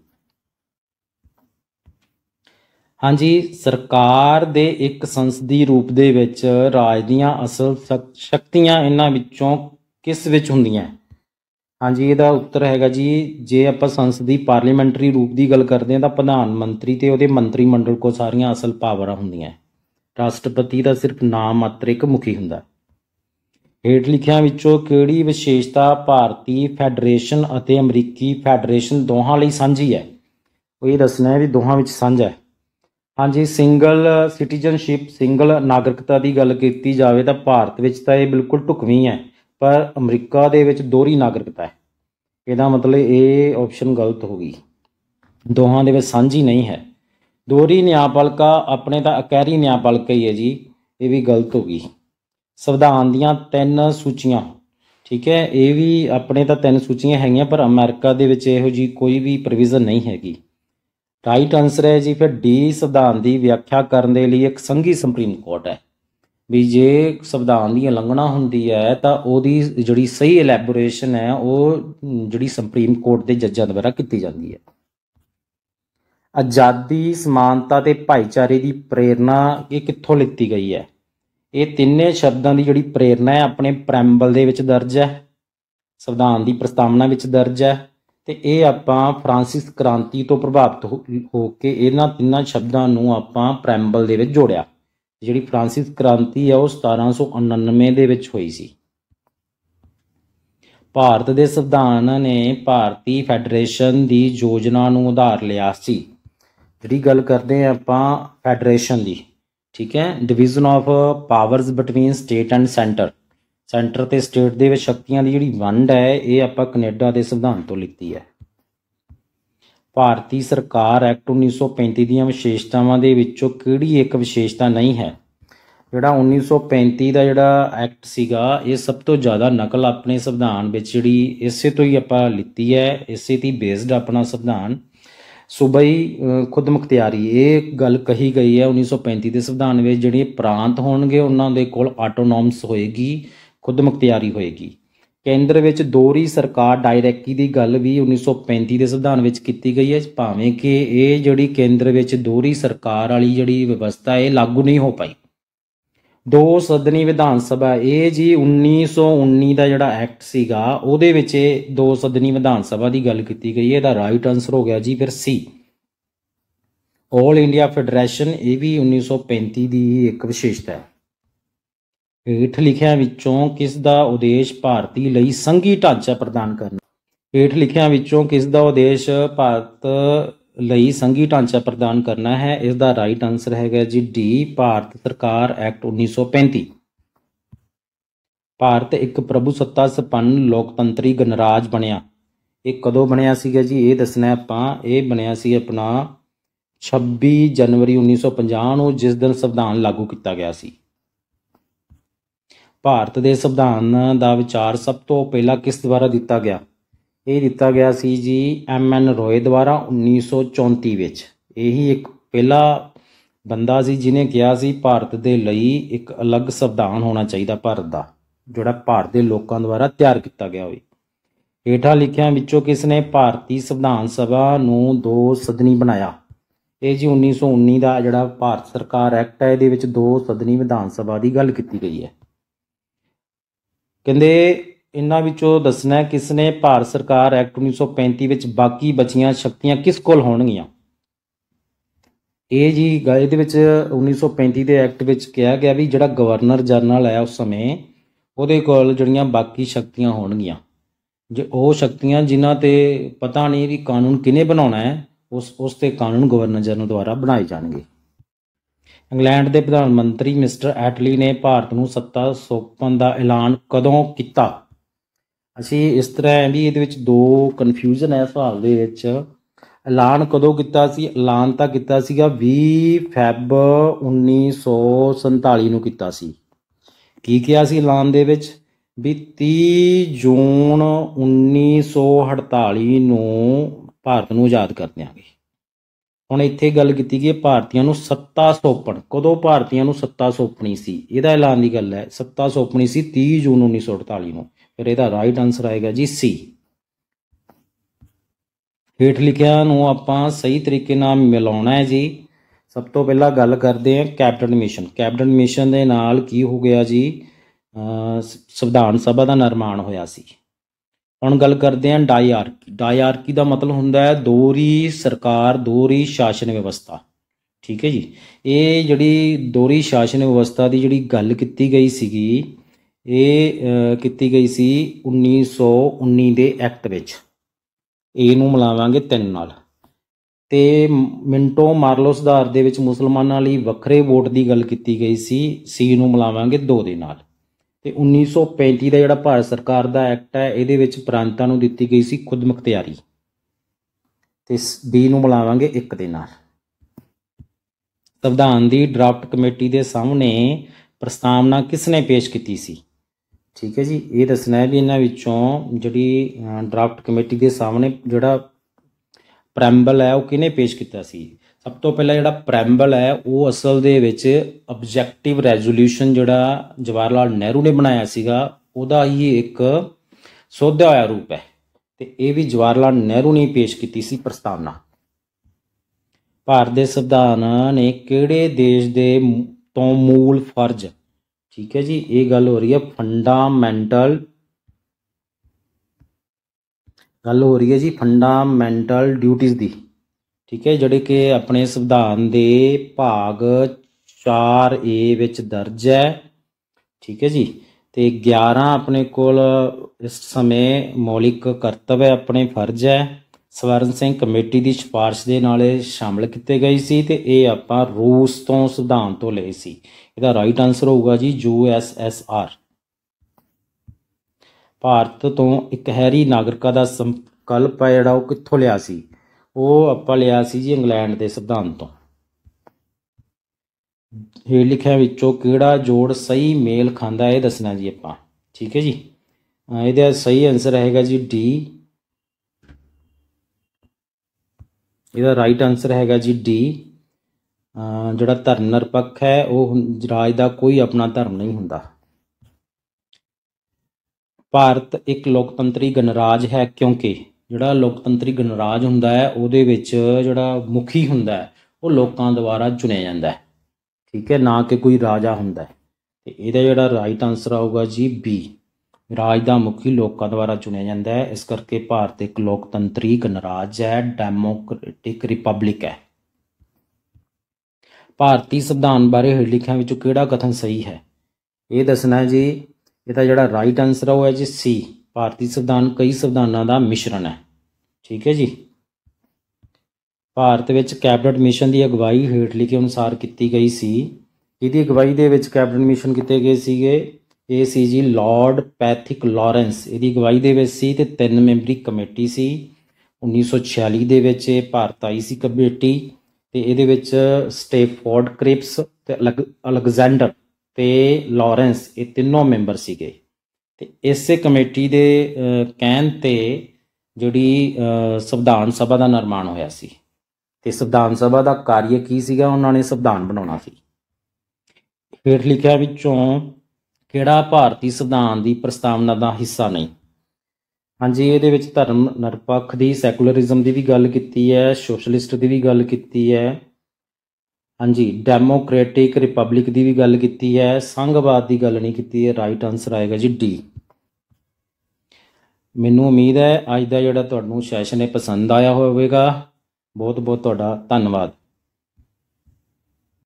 ਹਾਂਜੀ ਸਰਕਾਰ ਦੇ ਇੱਕ ਸੰਸਦੀ ਰੂਪ ਦੇ ਵਿੱਚ ਰਾਜ ਦੀਆਂ ਅਸਲ ਸ਼ਕਤੀਆਂ ਇਹਨਾਂ ਵਿੱਚੋਂ ਕਿਸ ਵਿੱਚ ਹੁੰਦੀਆਂ ਹਾਂਜੀ ਇਹਦਾ ਉੱਤਰ ਹੈਗਾ ਜੀ ਜੇ ਆਪਾਂ ਸੰਸਦੀ ਪਾਰਲੀਮੈਂਟਰੀ ਰੂਪ ਦੀ ਗੱਲ ਕਰਦੇ ਹਾਂ ਤਾਂ ਪ੍ਰਧਾਨ ਮੰਤਰੀ ਤੇ ਉਹਦੇ ਮੰਤਰੀ ਮੰਡਲ ਕੋ ਸਾਰੀਆਂ ਅਸਲ ਪਾਵਰਾਂ ਹੁੰਦੀਆਂ ਰਾਸ਼ਟਰਪਤੀ ਦਾ ਸਿਰਫ ਨਾਮ ਮਾਤਰ ਇੱਕ ਮੁਖੀ ਹੁੰਦਾ ਹੇਠ ਲਿਖਿਆਂ ਵਿੱਚੋਂ ਕਿਹੜੀ ਵਿਸ਼ੇਸ਼ਤਾ ਭਾਰਤੀ ਫੈਡਰੇਸ਼ਨ ਅਤੇ ਅਮਰੀਕੀ ਫੈਡਰੇਸ਼ਨ ਦੋਹਾਂ ਲਈ ਸਾਂਝੀ ਹੈ ਉਹ ਇਹ ਦੱਸਣਾ ਹੈ ਵੀ ਦੋਹਾਂ ਵਿੱਚ ਸਾਂਝਾ ਹੈ ਹਾਂਜੀ ਸਿੰਗਲ ਸਿਟੀਜ਼ਨਸ਼ਿਪ ਸਿੰਗਲ ਨਾਗਰਿਕਤਾ ਦੀ ਗੱਲ ਕੀਤੀ ਜਾਵੇ ਤਾਂ ਭਾਰਤ ਵਿੱਚ ਤਾਂ ਇਹ ਬਿਲਕੁਲ ਟੁਕਵੀ ਹੈ ਪਰ ਅਮਰੀਕਾ ਦੇ ਵਿੱਚ ਦੋਹਰੀ ਨਾਗਰਿਕਤਾ ਹੈ ਇਹਦਾ ਮਤਲਬ ਇਹ ਆਪਸ਼ਨ ਗਲਤ ਹੋ ਗਈ ਦੋਹਾਂ ਦੇ ਵਿੱਚ ਸਾਂਝੀ ਨਹੀਂ ਹੈ ਦੋਹਰੀ ਨਿਆਂਪਾਲਿਕਾ ਆਪਣੇ ਤਾਂ ਅਕੈਰੀ ਨਿਆਂਪਾਲਿਕਾ ਹੀ ਹੈ ਜੀ ਇਹ ਵੀ ਗਲਤ ਹੋ ਗਈ ਸੰਵਿਧਾਨ ਦੀਆਂ ਤਿੰਨ ਸੂਚੀਆਂ ਠੀਕ ਹੈ ਇਹ ਵੀ ਆਪਣੇ ਤਾਂ ਤਿੰਨ ਸੂਚੀਆਂ ਹੈਗੀਆਂ ਪਰ ਅਮਰੀਕਾ ਦੇ ਵਿੱਚ ਇਹੋ ਜੀ ਕੋਈ ਵੀ ਪ੍ਰੋਵੀਜ਼ਨ ਨਹੀਂ ਹੈਗੀ ਰਾਈਟ ਆਨਸਰ ਹੈ ਜੀ ਫਿਰ ਡੀ ਸੰਵਿਧਾਨ ਦੀ ਵਿਆਖਿਆ ਕਰਨ ਦੇ ਲਈ ਇੱਕ ਸੰਘੀ ਸੁਪਰੀਮ ਕੋਰਟ ਹੈ ਵੀ ਜੇ ਸੰਵਿਧਾਨ ਦੀ ਉਲੰਘਣਾ ਹੁੰਦੀ ਹੈ ਤਾਂ ਉਹਦੀ ਜਿਹੜੀ ਸਹੀ ਇਲੈਬੋਰੇਸ਼ਨ ਹੈ ਉਹ ਜਿਹੜੀ ਸੁਪਰੀਮ ਕੋਰਟ ਦੇ ਜੱਜਾਂ ਦੁਆਰਾ ਕੀਤੀ ਜਾਂਦੀ ਹੈ ਆਜ਼ਾਦੀ ਸਮਾਨਤਾ ਤੇ ਭਾਈਚਾਰੇ ਦੀ ਪ੍ਰੇਰਣਾ ਇਹ ਕਿੱਥੋਂ ਲਿੱਤੀ ਗਈ ਹੈ ਇਹ ਤਿੰਨੇ ਸ਼ਬਦਾਂ ਦੀ ਜਿਹੜੀ ਪ੍ਰੇਰਣਾ ਹੈ ਆਪਣੇ ਪ੍ਰੈਮਬਲ ਦੇ ਵਿੱਚ ਦਰਜ ਹੈ ਸੰਵਿਧਾਨ ਦੀ ਪ੍ਰਸਤਾਵਨਾ ਵਿੱਚ ਦਰਜ ਹੈ ਤੇ ਇਹ ਆਪਾਂ ਫ੍ਰਾਂਸਿਸ ਕ੍ਰਾਂਤੀ ਤੋਂ ਪ੍ਰਭਾਵਿਤ ਹੋ ਕੇ ਇਹਨਾਂ ਤਿੰਨਾਂ ਸ਼ਬਦਾਂ ਨੂੰ ਆਪਾਂ ਪ੍ਰੈਮਬਲ ਦੇ ਵਿੱਚ ਜੋੜਿਆ ਜਿਹੜੀ ਫ੍ਰਾਂਸਿਸ ਕ੍ਰਾਂਤੀ ਆ ਉਹ 1799 ਦੇ ਵਿੱਚ ਹੋਈ ਸੀ ਭਾਰਤ ਦੇ ਸੰਵਿਧਾਨ ਨੇ ਭਾਰਤੀ ਫੈਡਰੇਸ਼ਨ ਦੀ ਯੋਜਨਾ ਨੂੰ ਉਧਾਰ ਲਿਆ ਸੀ ਜਿਹੜੀ ਗੱਲ ਕਰਦੇ ਆ ਆਪਾਂ ਫੈਡਰੇਸ਼ਨ ਦੀ ਠੀਕ ਹੈ division of powers between state and centre centre ਤੇ ਸਟੇਟ ਦੇ ਵਿੱਚ ਸ਼ਕਤੀਆਂ ਦੀ ਜਿਹੜੀ ਵੰਡ ਹੈ ਇਹ ਆਪਾਂ ਕੈਨੇਡਾ ਦੇ ਸੰਵਿਧਾਨ ਤੋਂ ਲਿੱਤੀ ਹੈ ਭਾਰਤੀ ਸਰਕਾਰ ਐਕਟ 1935 ਦੀਆਂ ਵਿਸ਼ੇਸ਼ਤਾਵਾਂ ਦੇ ਵਿੱਚੋਂ ਕਿਹੜੀ ਇੱਕ ਵਿਸ਼ੇਸ਼ਤਾ ਨਹੀਂ ਹੈ ਜਿਹੜਾ 1935 ਦਾ ਜਿਹੜਾ ਐਕਟ ਸੀਗਾ ਇਹ ਸਭ ਤੋਂ ਜ਼ਿਆਦਾ ਨਕਲ ਆਪਣੇ ਸੰਵਿਧਾਨ ਵਿੱਚ ਜਿਹੜੀ ਇਸੇ ਤੋਂ ਹੀ ਆਪਾਂ ਲਿੱਤੀ ਹੈ ਇਸੇ ਤੇ ਬੇਸਡ ਆਪਣਾ ਸੰਵਿਧਾਨ ਸੂਬਾਈ ਖੁਦਮੁਖਤਿਆਰੀ ਇਹ ਗੱਲ ਕਹੀ ਗਈ ਹੈ 1935 ਦੇ ਸੰਵਿਧਾਨ ਵਿੱਚ ਜਿਹੜੇ ਪ੍ਰਾਂਤ ਹੋਣਗੇ ਉਹਨਾਂ ਦੇ ਕੋਲ ਆਟੋਨੋਮਸ ਹੋਏਗੀ ਖੁਦਮੁਖਤਿਆਰੀ ਹੋਏਗੀ ਕੇਂਦਰ ਵਿੱਚ ਦੋਰੀ ਸਰਕਾਰ ਡਾਇਰੈਕਟੀ ਦੀ ਗੱਲ ਵੀ 1935 ਦੇ ਸੰਵਿਧਾਨ ਵਿੱਚ ਕੀਤੀ ਗਈ ਹੈ ਭਾਵੇਂ ਕਿ ਇਹ ਜਿਹੜੀ ਕੇਂਦਰ ਵਿੱਚ ਦੋਰੀ ਸਰਕਾਰ ਵਾਲੀ ਜਿਹੜੀ ਵਿਵਸਥਾ ਇਹ ਲਾਗੂ ਨਹੀਂ ਹੋ ਪਾਈ ਦੋ ਸਦਨੀ ਵਿਧਾਨ ਸਭਾ ਇਹ ਜੀ 1919 ਦਾ ਜਿਹੜਾ ਐਕਟ ਸੀਗਾ ਉਹਦੇ ਵਿੱਚ ਇਹ ਦੋ ਸਦਨੀ ਵਿਧਾਨ ਸਭਾ ਦੀ ਗੱਲ ਕੀਤੀ ਗਈ ਹੈ ਇਹਦਾ ਰਾਈਟ ਆਨਸਰ ਹੋ ਗਿਆ ਜੀ ਫਿਰ ਸੀ ਆਲ ਇੰਡੀਆ ਫੈਡਰੇਸ਼ਨ ਇਹ ਵੀ 1935 ਦੀ ਇੱਕ ਵਿਸ਼ੇਸ਼ਤਾ ਹੈ ਹੇਠ ਲਿਖਿਆਂ ਵਿੱਚੋਂ ਕਿਸ ਦਾ ਉਦੇਸ਼ ਭਾਰਤੀ ਲਈ ਸੰਘੀ ਢਾਂਚਾ ਪ੍ਰਦਾਨ ਕਰਨਾ ਹੇਠ ਲਿਖਿਆਂ ਵਿੱਚੋਂ ਕਿਸ ਦਾ ਉਦੇਸ਼ ਭਾਰਤ ਲਈ ਸੰਘੀ ਢਾਂਚਾ ਪ੍ਰਦਾਨ ਕਰਨਾ ਹੈ ਇਸ ਦਾ ਰਾਈਟ ਆਨਸਰ ਹੈਗਾ ਜੀ ਡੀ ਭਾਰਤ ਸਰਕਾਰ ਐਕਟ 1935 ਭਾਰਤ ਇੱਕ ਪ੍ਰਭੂਸੱਤਾ ਸੰਪੰਨ ਲੋਕਤੰਤਰੀ ਗਣਰਾਜ ਬਣਿਆ ਇਹ ਕਦੋਂ ਬਣਿਆ ਸੀਗਾ ਜੀ ਇਹ ਦੱਸਣਾ ਆਪਾਂ ਇਹ ਬਣਿਆ ਸੀ ਆਪਣਾ 26 ਜਨਵਰੀ 1950 ਨੂੰ ਜਿਸ ਦਿਨ ਸੰਵਿਧਾਨ ਲਾਗੂ ਕੀਤਾ ਗਿਆ ਸੀ ਭਾਰਤ ਦੇ ਸੰਵਿਧਾਨ ਦਾ ਵਿਚਾਰ ਸਭ ਤੋਂ ਪਹਿਲਾਂ ਕਿਸ ਦੁਆਰਾ ਦਿੱਤਾ ਗਿਆ ਇਹ ਦਿੱਤਾ ਗਿਆ ਸੀ ਜੀ ਐਮ ਐਨ ਰੋਏ ਦੁਆਰਾ 1934 ਵਿੱਚ ਇਹੀ ਇੱਕ ਪਹਿਲਾ ਬੰਦਾ ਸੀ ਜਿਨੇ ਕਿਹਾ ਸੀ ਭਾਰਤ ਦੇ ਲਈ ਇੱਕ ਅਲੱਗ ਸੰਵਿਧਾਨ ਹੋਣਾ ਚਾਹੀਦਾ ਭਾਰਤ ਦਾ ਜਿਹੜਾ ਭਾਰਤ ਦੇ ਲੋਕਾਂ ਦੁਆਰਾ ਤਿਆਰ ਕੀਤਾ ਗਿਆ ਹੋਵੇ ਹੇਠਾਂ ਲਿਖਿਆਂ ਵਿੱਚੋਂ ਕਿਸ ਨੇ ਭਾਰਤੀ ਸੰਵਿਧਾਨ ਸਭਾ ਨੂੰ ਦੋ ਸਦਨੀ ਬਣਾਇਆ ਇਹ ਜੀ 1919 ਦਾ ਜਿਹੜਾ ਭਾਰਤ ਸਰਕਾਰ ਐਕਟ ਹੈ ਇਹਦੇ ਵਿੱਚ ਦੋ ਸਦਨੀ ਵਿਧਾਨ ਸਭਾ ਦੀ ਗੱਲ ਕੀਤੀ ਗਈ ਹੈ ਕਹਿੰਦੇ ਇਹਨਾਂ ਵਿੱਚੋਂ ਦੱਸਣਾ ਕਿਸ ਨੇ ਭਾਰਤ ਸਰਕਾਰ ਐਕਟ 1935 ਵਿੱਚ ਬਾਕੀ ਬਚੀਆਂ ਸ਼ਕਤੀਆਂ ਕਿਸ ਕੋਲ ਹੋਣਗੀਆਂ ਇਹ ਜੀ ਗਾਇ ਦੇ ਵਿੱਚ 1935 ਦੇ ਐਕਟ ਵਿੱਚ ਕਿਹਾ ਗਿਆ ਵੀ ਜਿਹੜਾ ਗਵਰਨਰ ਜਨਰਲ ਹੈ ਉਸ ਸਮੇਂ ਉਹਦੇ ਕੋਲ ਜਿਹੜੀਆਂ ਬਾਕੀ ਸ਼ਕਤੀਆਂ ਹੋਣਗੀਆਂ ਜੇ ਉਹ ਸ਼ਕਤੀਆਂ ਜਿਨ੍ਹਾਂ ਤੇ ਪਤਾ ਨਹੀਂ ਵੀ ਕਾਨੂੰਨ ਕਿਨੇ ਬਣਾਉਣਾ ਹੈ ਉਸ ਉਸ ਤੇ ਕਾਨੂੰਨ ਗਵਰਨਰ ਜਨਰਲ ਦੁਆਰਾ ਬਣਾਏ ਜਾਣਗੇ ਇੰਗਲੈਂਡ ਦੇ ਪ੍ਰਧਾਨ ਮੰਤਰੀ ਮਿਸਟਰ ਐਟਲੀ ਨੇ ਭਾਰਤ ਨੂੰ ਸੱਤਾ ਸੌਪਣ ਦਾ ਐਲਾਨ ਕਦੋਂ ਕੀਤਾ ਅਸੀਂ ਇਸ ਤਰ੍ਹਾਂ ਵੀ ਇਹਦੇ ਵਿੱਚ ਦੋ ਕਨਫਿਊਜ਼ਨ ਹੈ ਸਵਾਲ ਦੇ ਵਿੱਚ ਐਲਾਨ ਕਦੋਂ ਕੀਤਾ ਸੀ ਐਲਾਨ ਤਾਂ ਕੀਤਾ ਸੀਗਾ 20 ਫੈਬ 1947 ਨੂੰ ਕੀਤਾ ਸੀ ਕੀ ਕਿਹਾ ਸੀ ਐਲਾਨ ਦੇ ਵਿੱਚ ਵੀ 30 ਜੂਨ 1948 ਨੂੰ ਭਾਰਤ ਨੂੰ ਆਜ਼ਾਦ ਕਰ ਦਿਆਂਗੇ ਹੁਣ ਇੱਥੇ ਗੱਲ ਕੀਤੀ ਗਈ ਭਾਰਤੀਆਂ ਨੂੰ ਸੱਤਾ ਸੌਪਣ ਕਦੋਂ ਭਾਰਤੀਆਂ ਨੂੰ ਸੱਤਾ ਸੌਪਣੀ ਸੀ ਇਹਦਾ ਐਲਾਨ ਦੀ ਗੱਲ ਹੈ ਸੱਤਾ ਸੌਪਣੀ ਸੀ 30 ਜੂਨ 1948 ਨੂੰ ਫਿਰ ਇਹਦਾ ਰਾਈਟ ਆਨਸਰ ਆਏਗਾ ਜੀ ਸੀ ਹੇਠ ਲਿਖਿਆ ਨੂੰ ਆਪਾਂ ਸਹੀ ਤਰੀਕੇ ਨਾਲ ਮਿਲਾਉਣਾ ਹੈ ਜੀ ਸਭ ਤੋਂ ਪਹਿਲਾਂ ਗੱਲ ਕਰਦੇ ਹਾਂ ਕੈਪਟਨ ਮਿਸ਼ਨ ਕੈਪਟਨ ਮਿਸ਼ਨ ਦੇ ਨਾਲ ਕੀ ਹੋ ਗਿਆ ਜੀ ਸੰਵਿਧਾਨ ਸਭਾ ਦਾ ਨਿਰਮਾਣ ਹੋਇਆ ਸੀ ਹੁਣ ਗੱਲ ਕਰਦੇ ਹਾਂ ਡਾਇਆਰਕੀ ਡਾਇਆਰਕੀ ਦਾ ਮਤਲਬ ਹੁੰਦਾ ਹੈ ਦੋਰੀ ਸਰਕਾਰ ਦੋਰੀ ਸ਼ਾਸਨ ਵਿਵਸਥਾ ਠੀਕ ਹੈ ਜੀ ਇਹ ਜਿਹੜੀ ਦੋਰੀ ਸ਼ਾਸਨ ਵਿਵਸਥਾ ਦੀ ਜਿਹੜੀ ਗੱਲ ਕੀਤੀ ਗਈ ਸੀਗੀ ਇਹ ਕੀਤੀ ਗਈ ਸੀ 1919 ਦੇ ਐਕਟ ਵਿੱਚ ਇਹ ਨੂੰ ਮਿਲਾਵਾਂਗੇ ਤਿੰਨ ਨਾਲ ਤੇ ਮਿੰਟੋ ਮਾਰਲੋ ਸੁਧਾਰ ਦੇ ਵਿੱਚ ਮੁਸਲਮਾਨਾਂ ਲਈ ਵੱਖਰੇ ਵੋਟ ਦੀ ਗੱਲ ਕੀਤੀ ਗਈ ਸੀ ਸੀ ਨੂੰ ਮਿਲਾਵਾਂਗੇ ਦੋ ਦੇ ਨਾਲ ਤੇ 1935 ਦਾ ਜਿਹੜਾ ਭਾਰਤ ਸਰਕਾਰ ਦਾ ਐਕਟ ਹੈ ਇਹਦੇ ਵਿੱਚ ਪ੍ਰਾਂਤਾਂ ਨੂੰ ਦਿੱਤੀ ਗਈ ਸੀ ਖੁਦਮੁਖਤਿਆਰੀ ਤੇ ਇਸ ਬੀ ਨੂੰ ਮਿਲਾਵਾਂਗੇ ਇੱਕ ਦੇ ਨਾਲ ਸੰਵਿਧਾਨ ਦੀ ਡਰਾਫਟ ਕਮੇਟੀ ਦੇ ਸਾਹਮਣੇ ਪ੍ਰਸਤਾਵਨਾ ਕਿਸ ਨੇ ਪੇਸ਼ ਕੀਤੀ ਸੀ ਠੀਕ ਹੈ ਜੀ ਇਹ ਦੱਸਣਾ ਹੈ ਵੀ ਇਹਨਾਂ ਵਿੱਚੋਂ ਜਿਹੜੀ ਡਰਾਫਟ ਕਮੇਟੀ ਦੇ ਸਾਹਮਣੇ ਜਿਹੜਾ ਪ੍ਰੈਮਬਲ ਹੈ ਉਹ ਕਿਨੇ ਪੇਸ਼ ਕੀਤਾ ਸੀ ਸਭ ਤੋਂ ਪਹਿਲਾਂ ਜਿਹੜਾ ਪ੍ਰੈਮਬਲ ਹੈ ਉਹ ਅਸਲ ਦੇ ਵਿੱਚ ਆਬਜੈਕਟਿਵ ਰੈਜ਼ੋਲੂਸ਼ਨ ਜਿਹੜਾ ਜਵਾਹਰ ਲਾਲ ਨਹਿਰੂ ਨੇ ਬਣਾਇਆ ਸੀਗਾ ਉਹਦਾ ਹੀ ਇੱਕ ਸੋਧਿਆ ਹੋਇਆ ਰੂਪ ਹੈ ਤੇ ਇਹ ਵੀ ਜਵਾਹਰ ਲਾਲ ਨਹਿਰੂ ਨੇ ਪੇਸ਼ ਕੀਤੀ ਸੀ ਪ੍ਰਸਤਾਵਨਾ ਭਾਰਤ ਦੇ ਸੰਵਿਧਾਨ ਨੇ ਕਿਹੜੇ ਦੇਸ਼ ਦੇ ਤੋਂ ਮੂਲ ਫਰਜ਼ ਠੀਕ ਹੈ ਜੀ ਇਹ ਗੱਲ ਹੋ ਰਹੀ ਹੈ ਫੰਡਾਮੈਂਟਲ ਗੱਲ ਹੋ ਰਹੀ ਹੈ ਜੀ ਫੰਡਾਮੈਂਟਲ ਡਿਊਟੀਆਂ ਦੀ ਠੀਕ ਹੈ ਜਿਹੜੇ ਕਿ ਆਪਣੇ ਸੰਵਿਧਾਨ ਦੇ ਭਾਗ 4A ਵਿੱਚ ਦਰਜ ਹੈ ਠੀਕ ਹੈ ਜੀ ਤੇ 11 ਆਪਣੇ ਕੋਲ ਇਸ ਸਮੇਂ ਮੌਲਿਕ ਕਰਤਵ ਹੈ ਆਪਣੇ ਫਰਜ਼ ਹੈ ਸਵਰਨ ਸਿੰਘ ਕਮੇਟੀ ਦੀ ਸਿਫਾਰਿਸ਼ ਦੇ ਨਾਲ ਇਹ ਸ਼ਾਮਲ ਕੀਤੇ ਗਏ ਸੀ ਤੇ ਇਹ ਆਪਾਂ ਰੂਸ ਤੋਂ ਸਿਧਾਂਤ ਤੋਂ ਲਏ ਸੀ ਇਹਦਾ ਰਾਈਟ ਆਨਸਰ ਹੋਊਗਾ ਜੀ U S S R Bharat ਤੋਂ ਇੱਕ ਹੈਰੀ ਨਾਗਰਿਕਾ ਦਾ ਸੰਕਲਪ ਹੈ ਜਿਹੜਾ ਉਹ ਕਿੱਥੋਂ ਲਿਆ ਸੀ ਉਹ ਆਪਾਂ ਲਿਆ ਸੀ ਜੀ ਇੰਗਲੈਂਡ ਦੇ ਸਿਧਾਂਤ ਤੋਂ ਇਹ ਲਿਖਿਆ ਵਿੱਚੋਂ ਕਿਹੜਾ ਜੋੜ ਸਹੀ ਮੇਲ ਖਾਂਦਾ ਇਹ ਦੱਸਣਾ ਜੀ ਆਪਾਂ ਠੀਕ ਹੈ ਜੀ ਇਹਦਾ ਸਹੀ ਆਨਸਰ ਹੈਗਾ ਜੀ ਡੀ ਇਹਦਾ ਰਾਈਟ ਆਨਸਰ ਹੈਗਾ ਜੀ ਡੀ ਜਿਹੜਾ ਧਰਮ ਨਿਰਪੱਖ ਹੈ ਉਹ ਰਾਜ ਦਾ ਕੋਈ ਆਪਣਾ ਧਰਮ ਨਹੀਂ ਹੁੰਦਾ ਭਾਰਤ ਇੱਕ ਲੋਕਤੰਤਰੀ ਗਣਰਾਜ ਹੈ ਕਿਉਂਕਿ ਜਿਹੜਾ ਲੋਕਤੰਤਰੀ ਗਣਰਾਜ ਹੁੰਦਾ ਹੈ ਉਹਦੇ ਵਿੱਚ ਜਿਹੜਾ ਮੁਖੀ ਹੁੰਦਾ ਹੈ ਉਹ ਲੋਕਾਂ ਦੁਆਰਾ ਚੁਣਿਆ ਜਾਂਦਾ ਹੈ ਠੀਕ ਹੈ ਨਾ ਕਿ ਕੋਈ ਰਾਜਾ ਹੁੰਦਾ ਹੈ ਤੇ ਇਹਦਾ ਜਿਹੜਾ ਰਾਈਟ ਆਨਸਰ ਆਊਗਾ ਜੀ ਬੀ ਰਾਜ ਦਾ ਮੁਖੀ ਲੋਕਾਂ ਦੁਆਰਾ ਚੁਣਿਆ ਜਾਂਦਾ ਹੈ ਇਸ ਕਰਕੇ ਭਾਰਤ ਇੱਕ ਲੋਕਤੰਤਰੀ ਗਣਰਾਜ ਹੈ ਡੈਮੋਕ੍ਰੈਟਿਕ ਰਿਪਬਲਿਕ ਹੈ ਭਾਰਤੀ ਸੰਵਿਧਾਨ ਬਾਰੇ ਹੇਠ ਲਿਖਿਆਂ ਵਿੱਚੋਂ ਕਿਹੜਾ ਕਥਨ ਸਹੀ ਹੈ ਇਹ ਦੱਸਣਾ ਹੈ ਜੀ ਇਹਦਾ ਜਿਹੜਾ ਰਾਈਟ ਆਨਸਰ ਹੋਇਆ ਹੈ ਜੀ ਸੀ ਭਾਰਤੀ ਸੰਵਿਧਾਨ ਕਈ ਸੰਵਿਧਾਨਾਂ ਦਾ ਮਿਸ਼ਰਣ ਹੈ ਠੀਕ ਹੈ ਜੀ ਭਾਰਤ ਵਿੱਚ ਕੈਬਨਟ ਮਿਸ਼ਨ ਦੀ ਅਗਵਾਈ ਹੇਠ ਲਿਖੇ ਅਨੁਸਾਰ ਕੀਤੀ ਗਈ ਸੀ ਇਹਦੀ ਅਗਵਾਈ ਦੇ ਵਿੱਚ ਕੈਬਨਟ ਮਿਸ਼ਨ ਕੀਤੇ ਗਏ ਸੀਗੇ ਏ ਸੀ ਜੀ ਲਾਰਡ ਪੈਥਿਕ ਲਾਰੈਂਸ ਇਹਦੀ ਅਗਵਾਈ ਦੇ ਵਿੱਚ ਸੀ ਤੇ ਤਿੰਨ ਮੈਂਬਰੀ ਕਮੇਟੀ ਸੀ 1946 ਦੇ ਵਿੱਚ ਇਹ ਭਾਰਤ ਆਈ ਸੀ ਕਮੇਟੀ ਤੇ ਇਹਦੇ ਵਿੱਚ ਸਟੇਫੋਰਡ ਕ੍ਰਿਪਸ ਤੇ ਅਲੈਗਜ਼ੈਂਡਰ ਤੇ ਲਾਰੈਂਸ ਇਹ ਤਿੰਨੋਂ ਮੈਂਬਰ ਸੀਗੇ ਤੇ ਇਸੇ ਕਮੇਟੀ ਦੇ ਕਹਿਣ ਤੇ ਜਿਹੜੀ ਸੰਵਿਧਾਨ ਸਭਾ ਦਾ ਨਿਰਮਾਣ ਹੋਇਆ ਸੀ ਤੇ ਸੰਵਿਧਾਨ ਸਭਾ ਦਾ ਕਾਰਜ ਕੀ ਸੀਗਾ ਉਹਨਾਂ ਨੇ ਸੰਵਿਧਾਨ ਬਣਾਉਣਾ ਸੀ ਹੇਠ ਲਿਖਿਆ ਵਿੱਚੋਂ ਕਿਹੜਾ ਭਾਰਤੀ ਸੰਵਿਧਾਨ ਦੀ ਪ੍ਰਸਤਾਵਨਾ ਦਾ ਹਿੱਸਾ ਨਹੀਂ ਹਾਂਜੀ ਇਹਦੇ ਵਿੱਚ ਧਰਮ ਨਿਰਪੱਖ ਦੀ ਸੈਕੂਲਰਿਜ਼ਮ ਦੀ ਵੀ ਗੱਲ ਕੀਤੀ ਹੈ ਸੋਸ਼ਲਿਸਟ ਦੀ ਵੀ ਗੱਲ ਕੀਤੀ ਹੈ ਹਾਂਜੀ ਡੈਮੋਕ੍ਰੈਟਿਕ ਰਿਪਬਲਿਕ ਦੀ ਵੀ ਗੱਲ ਕੀਤੀ ਹੈ ਸੰਘਵਾਦ ਦੀ ਗੱਲ ਨਹੀਂ ਕੀਤੀ ਹੈ ਰਾਈਟ ਆਨਸਰ ਆਏਗਾ ਜੀ ਡੀ ਮੈਨੂੰ ਉਮੀਦ ਹੈ ਅੱਜ ਦਾ ਜਿਹੜਾ ਤੁਹਾਨੂੰ ਸੈਸ਼ਨ ਹੈ ਪਸੰਦ ਆਇਆ ਹੋਵੇਗਾ ਬਹੁਤ ਬਹੁਤ ਤੁਹਾਡਾ ਧੰਨਵਾਦ